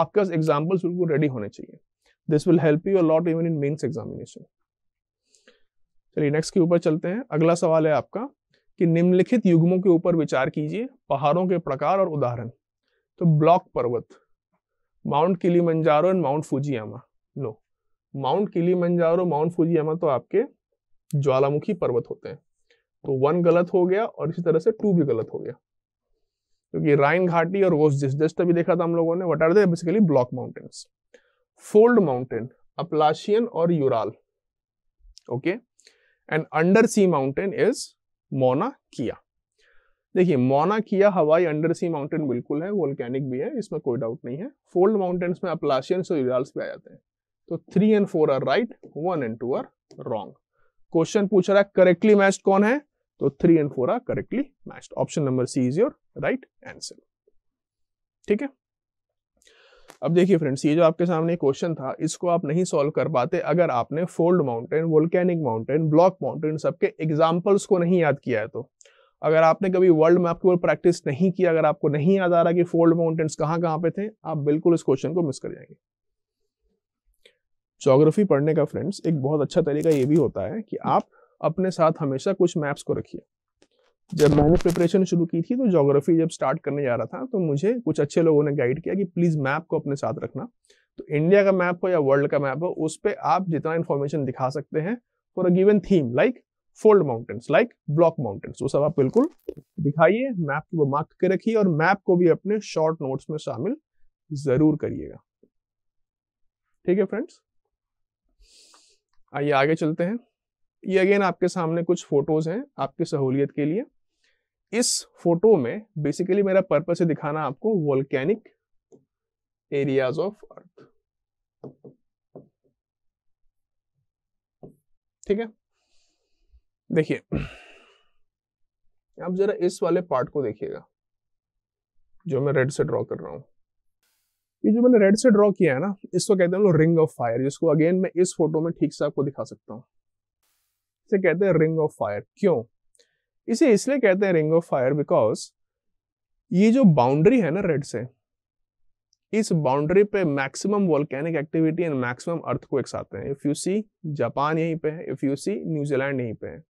आपके पास एग्जाम्पल्स बिल्कुल रेडी होने चाहिए this will help you lot even in mains examination चलिए नेक्स्ट के ऊपर चलते हैं अगला सवाल है आपका कि निम्नलिखित युग्मों के ऊपर विचार कीजिए पहाड़ों के प्रकार और उदाहरण तो ब्लॉक पर्वत Mount Kilimanjaro and Mount Fujiyama no Mount Kilimanjaro mount फूजियामा तो आपके ज्वालामुखी पर्वत होते हैं तो वन गलत हो गया और इसी तरह से टू भी गलत हो गया क्योंकि राइन घाटी और जिस जिस तभी देखा था हम लोगों ने what are basically basically block mountains fold mountain Appalachian और Ural okay and under sea mountain is Mauna किया देखिए मोना किया हवाई अंडर सी माउंटेन बिल्कुल है वोल्केनिक भी है इसमें कोई डाउट नहीं है फोल्ड माउंटेन्स में अपलाशियन और यूराल्स भी आ जाते हैं तो three and four are right one and two are wrong question पूछ रहा है करेक्टली मैच कौन है तो three and four are correctly match option number C is your right answer ठीक है अब देखिए फ्रेंड्स ये जो आपके सामने क्वेश्चन था इसको आप नहीं सॉल्व कर पाते अगर आपने fold mountain volcanic mountain block mountain सबके एग्जाम्पल्स को नहीं याद किया है तो अगर आपने कभी वर्ल्ड मैप के ऊपर प्रैक्टिस नहीं किया अगर आपको नहीं याद आ रहा कि फोल्ड माउंटेन्स कहाँ कहाँ पे थे आप बिल्कुल इस क्वेश्चन को मिस कर जाएंगे जोग्राफी पढ़ने का फ्रेंड्स एक बहुत अच्छा तरीका ये भी होता है कि आप अपने साथ हमेशा कुछ मैप्स को रखिए जब मैंने प्रिपरेशन शुरू की थी तो जोग्राफी जब स्टार्ट करने जा रहा था तो मुझे कुछ अच्छे लोगों ने गाइड किया कि प्लीज़ मैप को अपने साथ रखना तो इंडिया का मैप हो या वर्ल्ड का मैप हो उस पर आप जितना इन्फॉर्मेशन दिखा सकते हैं for a given theme like fold mountains like block mountains वो सब आप बिल्कुल दिखाइए मैप को मार्क करके रखिए और मैप को भी अपने शॉर्ट नोट्स में शामिल जरूर करिएगा ठीक है फ्रेंड्स आइए आगे चलते हैं ये अगेन आपके सामने कुछ फोटोज हैं आपकी सहूलियत के लिए इस फोटो में बेसिकली मेरा पर्पस है दिखाना आपको वोल्केनिक एरियाज ऑफ अर्थ ठीक है देखिए आप जरा इस वाले पार्ट को देखिएगा जो मैं रेड से ड्रॉ कर रहा हूं ये जो मैंने रेड से ड्रॉ किया है ना इसको कहते हैं रिंग ऑफ फायर जिसको अगेन मैं इस फोटो में ठीक से आपको दिखा सकता हूँ इसे कहते हैं रिंग ऑफ फायर क्यों इसे इसलिए कहते हैं रिंग ऑफ फायर बिकॉज ये जो बाउंड्री है ना रेड से इस बाउंड्री पे maximum volcanic activity and maximum earth को एक साथ है इफ यू सी जापान यहीं पे है इफ यू सी न्यूजीलैंड यहीं पे है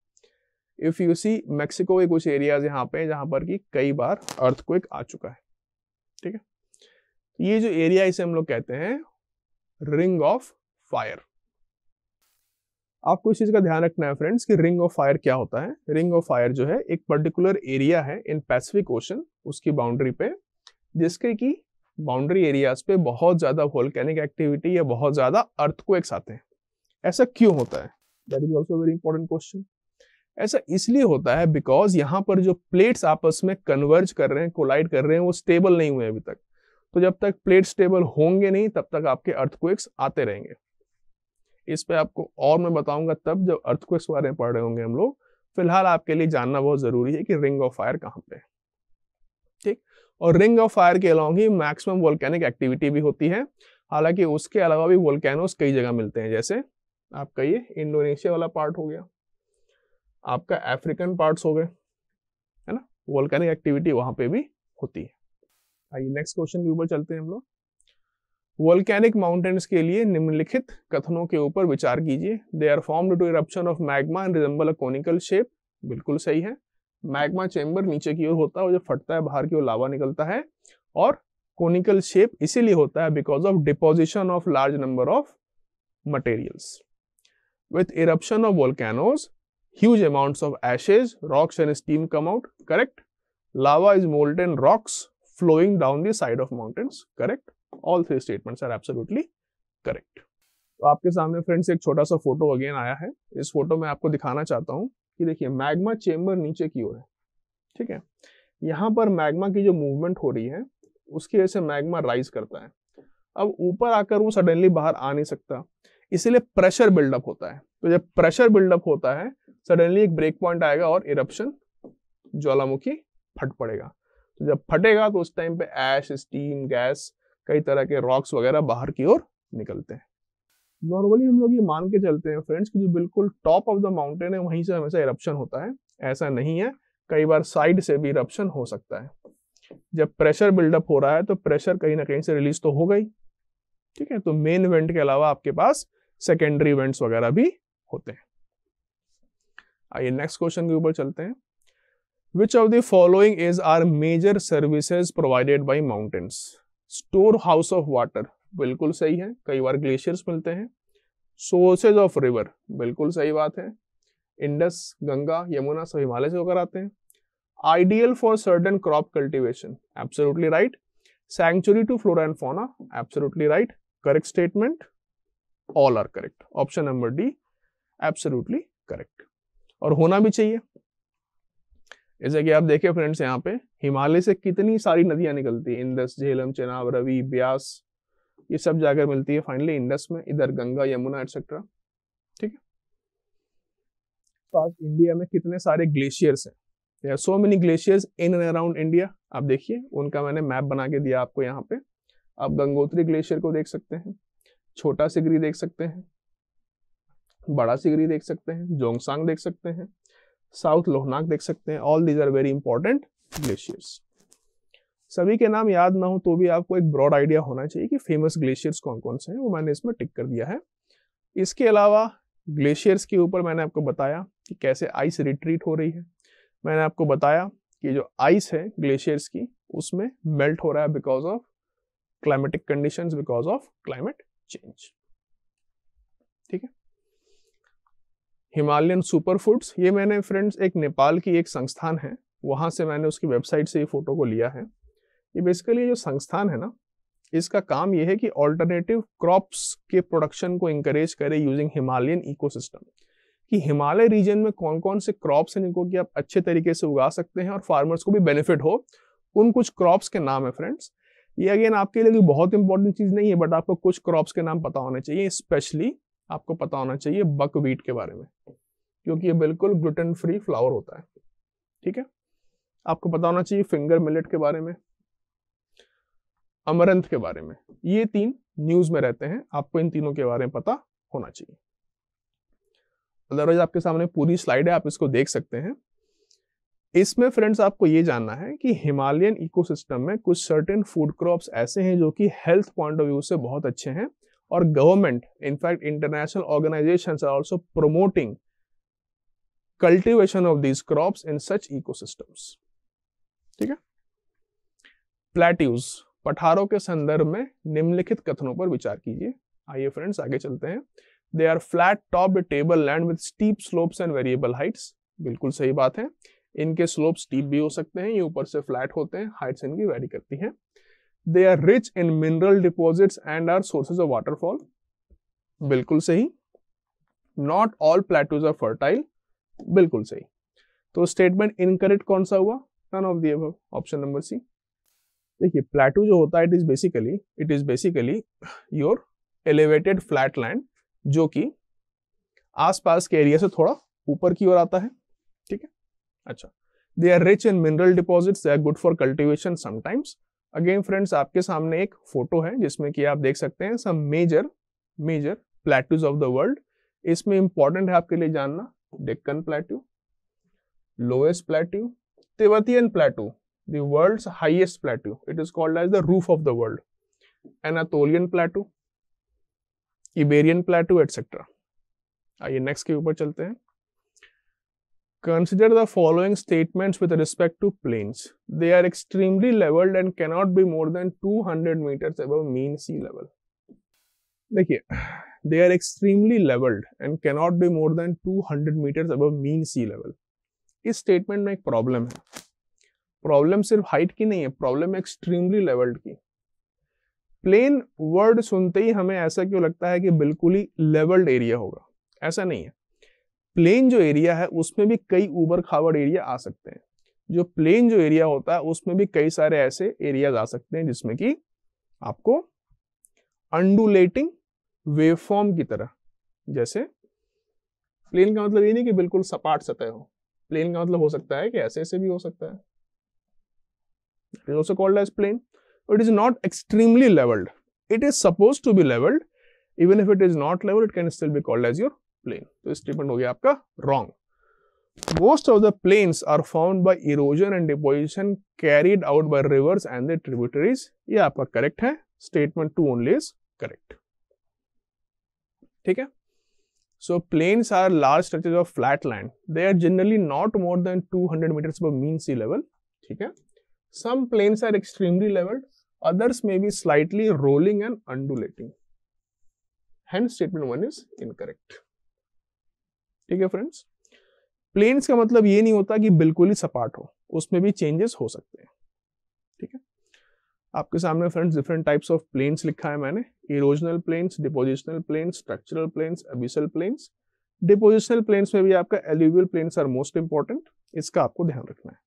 इफ़ यू सी मैक्सिको के कुछ एरियाज यहाँ पे जहां पर कि कई बार अर्थक्वेक आ चुका है ठीक है ये जो एरिया इसे हम लोग कहते हैं रिंग ऑफ फायर आपको इस चीज़ का ध्यान रखना है फ्रेंड्स कि रिंग ऑफ फायर क्या होता है रिंग ऑफ फायर जो है एक पर्टिकुलर एरिया है इन पैसिफिक ओशन उसकी बाउंड्री पे जिसके की बाउंड्री एरियाज पे बहुत ज़्यादा वोल्केनिक एक्टिविटी या बहुत ज़्यादा अर्थ आते हैं ऐसा क्यों होता है that is also very important question ऐसा इसलिए होता है बिकॉज यहाँ पर जो प्लेट्स आपस में कन्वर्ज कर रहे हैं कोलाइड कर रहे हैं वो स्टेबल नहीं हुए अभी तक तो जब तक प्लेट स्टेबल होंगे नहीं तब तक आपके अर्थक्वेक्स आते रहेंगे इस पे आपको और मैं बताऊंगा तब जब अर्थक्वेक्स बारे में पढ़ रहे होंगे हम लोग फिलहाल आपके लिए जानना बहुत जरूरी है कि रिंग ऑफ फायर कहाँ पे है ठीक और रिंग ऑफ फायर के अलावा ही मैक्सिमम वोल्केनिक एक्टिविटी भी होती है हालांकि उसके अलावा भी वोल्केनोस कई जगह मिलते हैं जैसे आपका ये इंडोनेशिया वाला पार्ट हो गया आपका अफ्रीकन पार्ट्स हो गए है ना वोल्केनिक एक्टिविटी वहां पे भी होती है आइए नेक्स्ट क्वेश्चन के ऊपर चलते हैं हम लोग वोल्केनिक माउंटेन्स के लिए निम्नलिखित कथनों के ऊपर विचार कीजिए they are form to eruption of magma and resemble a conical shape बिल्कुल सही है मैग्मा चेम्बर नीचे की ओर होता है और जब फटता है बाहर की ओर लावा निकलता है और कोनिकल शेप इसीलिए होता है because of deposition of large number of materials with eruption of volcanoes huge amounts of ashes, rocks and steam come out, correct? Lava is molten rocks flowing down the side of mountains, correct? All three statements are absolutely correct. तो आपके सामने friends एक छोटा सा photo again आया है इस photo में आपको दिखाना चाहता हूं कि देखिए मैग्मा चेम्बर नीचे की ओर है ठीक है यहां पर मैग्मा की जो मूवमेंट हो रही है उसकी वजह से मैग्मा राइज करता है अब ऊपर आकर वो सडनली बाहर आ नहीं सकता इसीलिए प्रेशर बिल्डअप होता है तो जब प्रेशर बिल्डअप होता है सडनली एक ब्रेक पॉइंट आएगा और इरप्शन ज्वालामुखी फट पड़ेगा तो जब फटेगा तो उस टाइम पे एश स्टीम गैस कई तरह के रॉक्स वगैरह बाहर की ओर निकलते हैं नॉर्मली हम लोग ये मान के चलते हैं फ्रेंड्स कि जो बिल्कुल टॉप ऑफ द माउंटेन है वहीं से हमेशा इरप्शन होता है ऐसा नहीं है कई बार साइड से भी इरप्शन हो सकता है जब प्रेशर बिल्डअप हो रहा है तो प्रेशर कहीं ना कहीं से रिलीज तो हो गई ठीक है तो मेन इवेंट के अलावा आपके पास सेकेंडरी इवेंट्स वगैरह भी होते हैं आइए नेक्स्ट क्वेश्चन के ऊपर चलते हैं which of the following is are major services provided by mountains store house of water बिल्कुल सही है कई बार ग्लेशियर्स मिलते हैं सोर्सेज ऑफ रिवर बिल्कुल सही बात है इंडस गंगा यमुना सब हिमालय से होकर आते हैं ideal for certain crop cultivation absolutely right sanctuary to flora and fauna absolutely right correct statement all are correct option number D absolutely correct और होना भी चाहिए जैसे कि आप देखें फ्रेंड्स यहाँ पे हिमालय से कितनी सारी नदियां निकलती है इंदस झेलम चेनाब रवि ब्यास ये सब जाकर मिलती है फाइनली इंडस में इधर गंगा यमुना एटसेट्रा ठीक है तो आज इंडिया में कितने सारे ग्लेशियर्स हैं there are so many glaciers in and around India आप देखिए उनका मैंने मैप बना के दिया आपको यहाँ पे आप गंगोत्री ग्लेशियर को देख सकते हैं छोटा सिगरी देख सकते हैं बड़ा सिगरी देख सकते हैं जोंगसांग देख सकते हैं साउथ लोहनाक देख सकते हैं all these are very important glaciers सभी के नाम याद ना हो तो भी आपको एक ब्रॉड आइडिया होना चाहिए कि फेमस ग्लेशियर्स कौन कौन से हैं वो मैंने इसमें टिक कर दिया है इसके अलावा ग्लेशियर्स के ऊपर मैंने आपको बताया कि कैसे आइस रिट्रीट हो रही है मैंने आपको बताया कि जो आइस है ग्लेशियर्स की उसमें मेल्ट हो रहा है because of climatic conditions because of climate change ठीक है हिमालयन सुपर फूड्स ये मैंने फ्रेंड्स एक नेपाल की एक संस्थान है वहाँ से मैंने उसकी वेबसाइट से ये फ़ोटो को लिया है ये बेसिकली जो संस्थान है ना इसका काम ये है कि ऑल्टरनेटिव क्रॉप्स के प्रोडक्शन को इंकरेज करे यूजिंग हिमालयन इकोसिस्टम कि हिमालय रीजन में कौन कौन से क्रॉप्स हैं जिनको कि आप अच्छे तरीके से उगा सकते हैं और फार्मर्स को भी बेनिफिट हो उन कुछ क्रॉप्स के नाम है फ्रेंड्स ये अगेन आपके लिए तो बहुत इंपॉर्टेंट चीज़ नहीं है बट आपको कुछ क्रॉप्स के नाम पता होने चाहिए स्पेशली आपको पता होना चाहिए बकवीट के बारे में क्योंकि ये बिल्कुल ग्लूटेन फ्री फ्लावर होता है ठीक है आपको पता होना चाहिए फिंगर मिलेट के बारे में अमरंथ के बारे में ये तीन न्यूज में रहते हैं आपको इन तीनों के बारे में पता होना चाहिए अदरवाइज आपके सामने पूरी स्लाइड है आप इसको देख सकते हैं इसमें फ्रेंड्स आपको ये जानना है कि हिमालयन इकोसिस्टम में कुछ सर्टेन फूड क्रॉप्स ऐसे हैं जो कि हेल्थ पॉइंट ऑफ व्यू से बहुत अच्छे हैं और government in fact international organization are also promoting cultivation of these crop in such eco ठीक है प्लेट्यूज पठारों के संदर्भ में निम्नलिखित कथनों पर विचार कीजिए आइए फ्रेंड्स आगे चलते हैं they are flat top table land with steep slopes and variable heights बिल्कुल सही बात है इनके स्लोप स्टीप भी हो सकते हैं ये ऊपर से फ्लैट होते हैं हाइट्स इनकी वेरी करती हैं they are rich in mineral deposits and are sources of waterfall बिल्कुल सही not all plateaus are fertile बिल्कुल सही तो स्टेटमेंट इनकरेक्ट कौन सा हुआ none of the above option number C देखिए प्लेटू जो होता है it is basically it is basically your elevated flat land जो कि आसपास के एरिया से थोड़ा ऊपर की ओर आता है ठीक है अच्छा they are rich in mineral deposits they are good for cultivation sometimes again friends आपके सामने एक फोटो है जिसमें कि आप देख सकते हैं some major major plateaus of the world इसमें इंपॉर्टेंट है आपके लिए जानना Deccan plateau Loess plateau Tibetan plateau the world highest plateau it is called as the roof of the world world. Anatolian plateau, Iberian plateau, आइए नेक्स्ट के ऊपर चलते हैं Consider the following statements with respect to plains. They are extremely leveled and cannot be more than 200 meters above mean sea level. देखिए they are extremely leveled and cannot be more than 200 meters above mean sea level. इस statement में एक problem है problem सिर्फ height की नहीं है problem extremely levelled की प्लेन वर्ड सुनते ही हमें ऐसा क्यों लगता है कि बिल्कुल ही लेवल्ड एरिया होगा ऐसा नहीं है प्लेन जो एरिया है उसमें भी कई ऊबर खावड एरिया आ सकते हैं जो प्लेन जो एरिया होता है उसमें भी कई सारे ऐसे एरियाज आ सकते हैं जिसमें कि आपको अंडुलेटिंग वेवफॉर्म की तरह जैसे प्लेन का मतलब ये नहीं कि बिल्कुल सपाट सतह हो प्लेन का मतलब हो सकता है कि ऐसे ऐसे भी हो सकता है it is also called as plane it is not extremely leveled it is supposed to be leveled it if it is not leveled it can still be plain तो स्टेटमेंट हो गया आपका wrong most of the plains are formed by erosion and deposition carried out by rivers and their tributaries ये आपका correct है statement two only is correct ठीक है so plains are large stretches of flat land they are generally not more than 200 meters above mean sea level ठीक है some plains are extremely leveled others may be slightly rolling and undulating hence statement one is incorrect ठीक है friends planes का मतलब ये नहीं होता कि बिल्कुल ही सपाट हो उसमें भी चेंजेस हो सकते हैं ठीक है आपके सामने friends different types of plains लिखा है मैंने erosional plains depositional plains structural plains abyssal plains depositional plains में भी आपका alluvial plains are most important इसका आपको ध्यान रखना है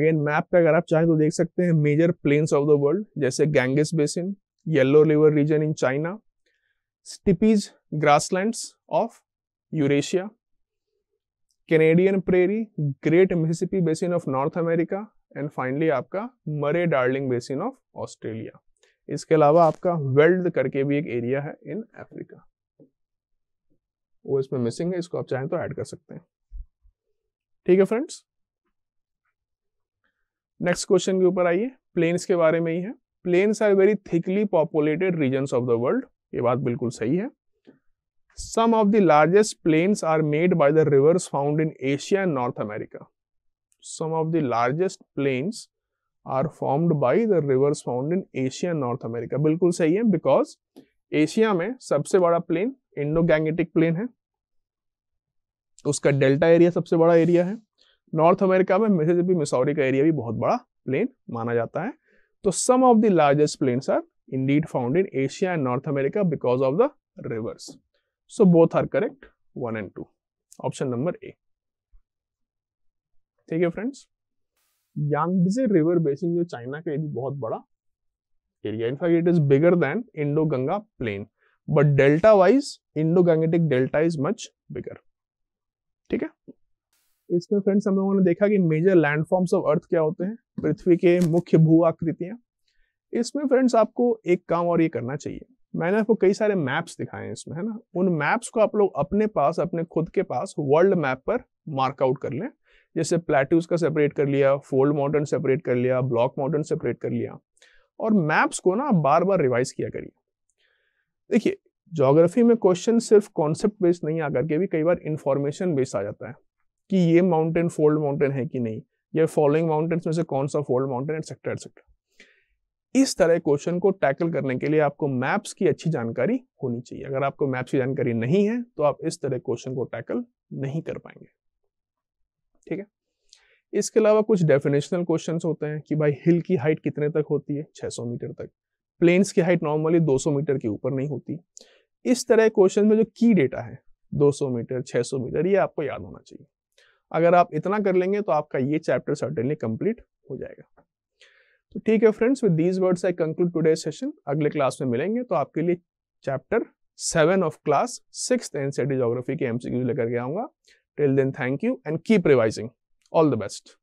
अगेन मैप पे अगर आप चाहें तो देख सकते हैं major plains of the world जैसे Ganges basin yellow river region in China steppes grasslands of Eurasia Canadian prairie great Mississippi basin of North America and finally आपका Murray darling basin of Australia इसके अलावा आपका weld करके भी एक area है in Africa वो इसमें मिसिंग है इसको आप चाहें तो ऐड कर सकते हैं ठीक है फ्रेंड्स नेक्स्ट क्वेश्चन के ऊपर आइए प्लेन्स के बारे में ही है plains are very thickly populated region of the world ये बात बिल्कुल सही है some of the largest plains are made by the rivers found in Asia and North America some of the largest plain are formed by the rivers found in Asia North America बिल्कुल सही है because Asia में सबसे बड़ा plane Indo Gangetic plane है उसका delta area सबसे बड़ा एरिया है नॉर्थ अमेरिका में मिसिसिपी मिसौरी का एरिया भी बहुत बड़ा प्लेन माना जाता है तो some of the largest plains are indeed found in Asia and North America because of the rivers So both are correct, 1 and 2. Option number A. ठीक है फ्रेंड्स यांगजे रिवर बेसिन जो चाइना का ये बहुत बड़ा area in fact it is bigger than Indo Ganga plain but delta wise Indo Gangetic delta is much bigger ठीक है इसमें फ्रेंड्स हम लोगों ने देखा कि मेजर लैंडफॉर्म्स ऑफ अर्थ क्या होते हैं पृथ्वी के मुख्य भू आकृतियां इसमें फ्रेंड्स आपको एक काम और ये करना चाहिए मैंने आपको कई सारे मैप्स दिखाए हैं इसमें है ना उन मैप्स को आप लोग अपने पास अपने खुद के पास वर्ल्ड मैप पर मार्कआउट कर लें जैसे प्लेट्यूज का सेपरेट कर लिया फोल्ड माउंटेन सेपरेट कर लिया ब्लॉक माउंटेन सेपरेट कर लिया और मैप्स को ना आप बार बार रिवाइज किया करिए देखिए जोग्राफी में क्वेश्चन सिर्फ कॉन्सेप्ट बेस्ड नहीं आकर के भी कई बार इन्फॉर्मेशन बेस्ड आ जाता है कि ये माउंटेन फोल्ड माउंटेन है कि नहीं ये फॉलोइंग माउंटेन्स में से कौन सा फोल्ड माउंटेन एटसेट्रा एटसेट्रा इस तरह क्वेश्चन को टैकल करने के लिए आपको मैप्स की अच्छी जानकारी होनी चाहिए अगर आपको मैप्स की जानकारी नहीं है तो आप इस तरह क्वेश्चन को टैकल नहीं कर पाएंगे ठीक है इसके अलावा कुछ डेफिनेशनल क्वेश्चन होते हैं कि भाई हिल की हाइट कितने तक होती है छह मीटर तक प्लेन्स की हाइट नॉर्मली 200 मीटर के ऊपर नहीं होती इस तरह क्वेश्चन में जो की डेटा है 200 मीटर 600 मीटर ये आपको याद होना चाहिए अगर आप इतना कर लेंगे तो आपका ये चैप्टर सर्टेनली कंप्लीट हो जाएगा तो ठीक है friends with these words I conclude today session अगले क्लास में मिलेंगे तो आपके लिए chapter seven of class six NCERT geography के एमसीक्यूज लेकर के आऊंगा till then thank you and keep revising all the best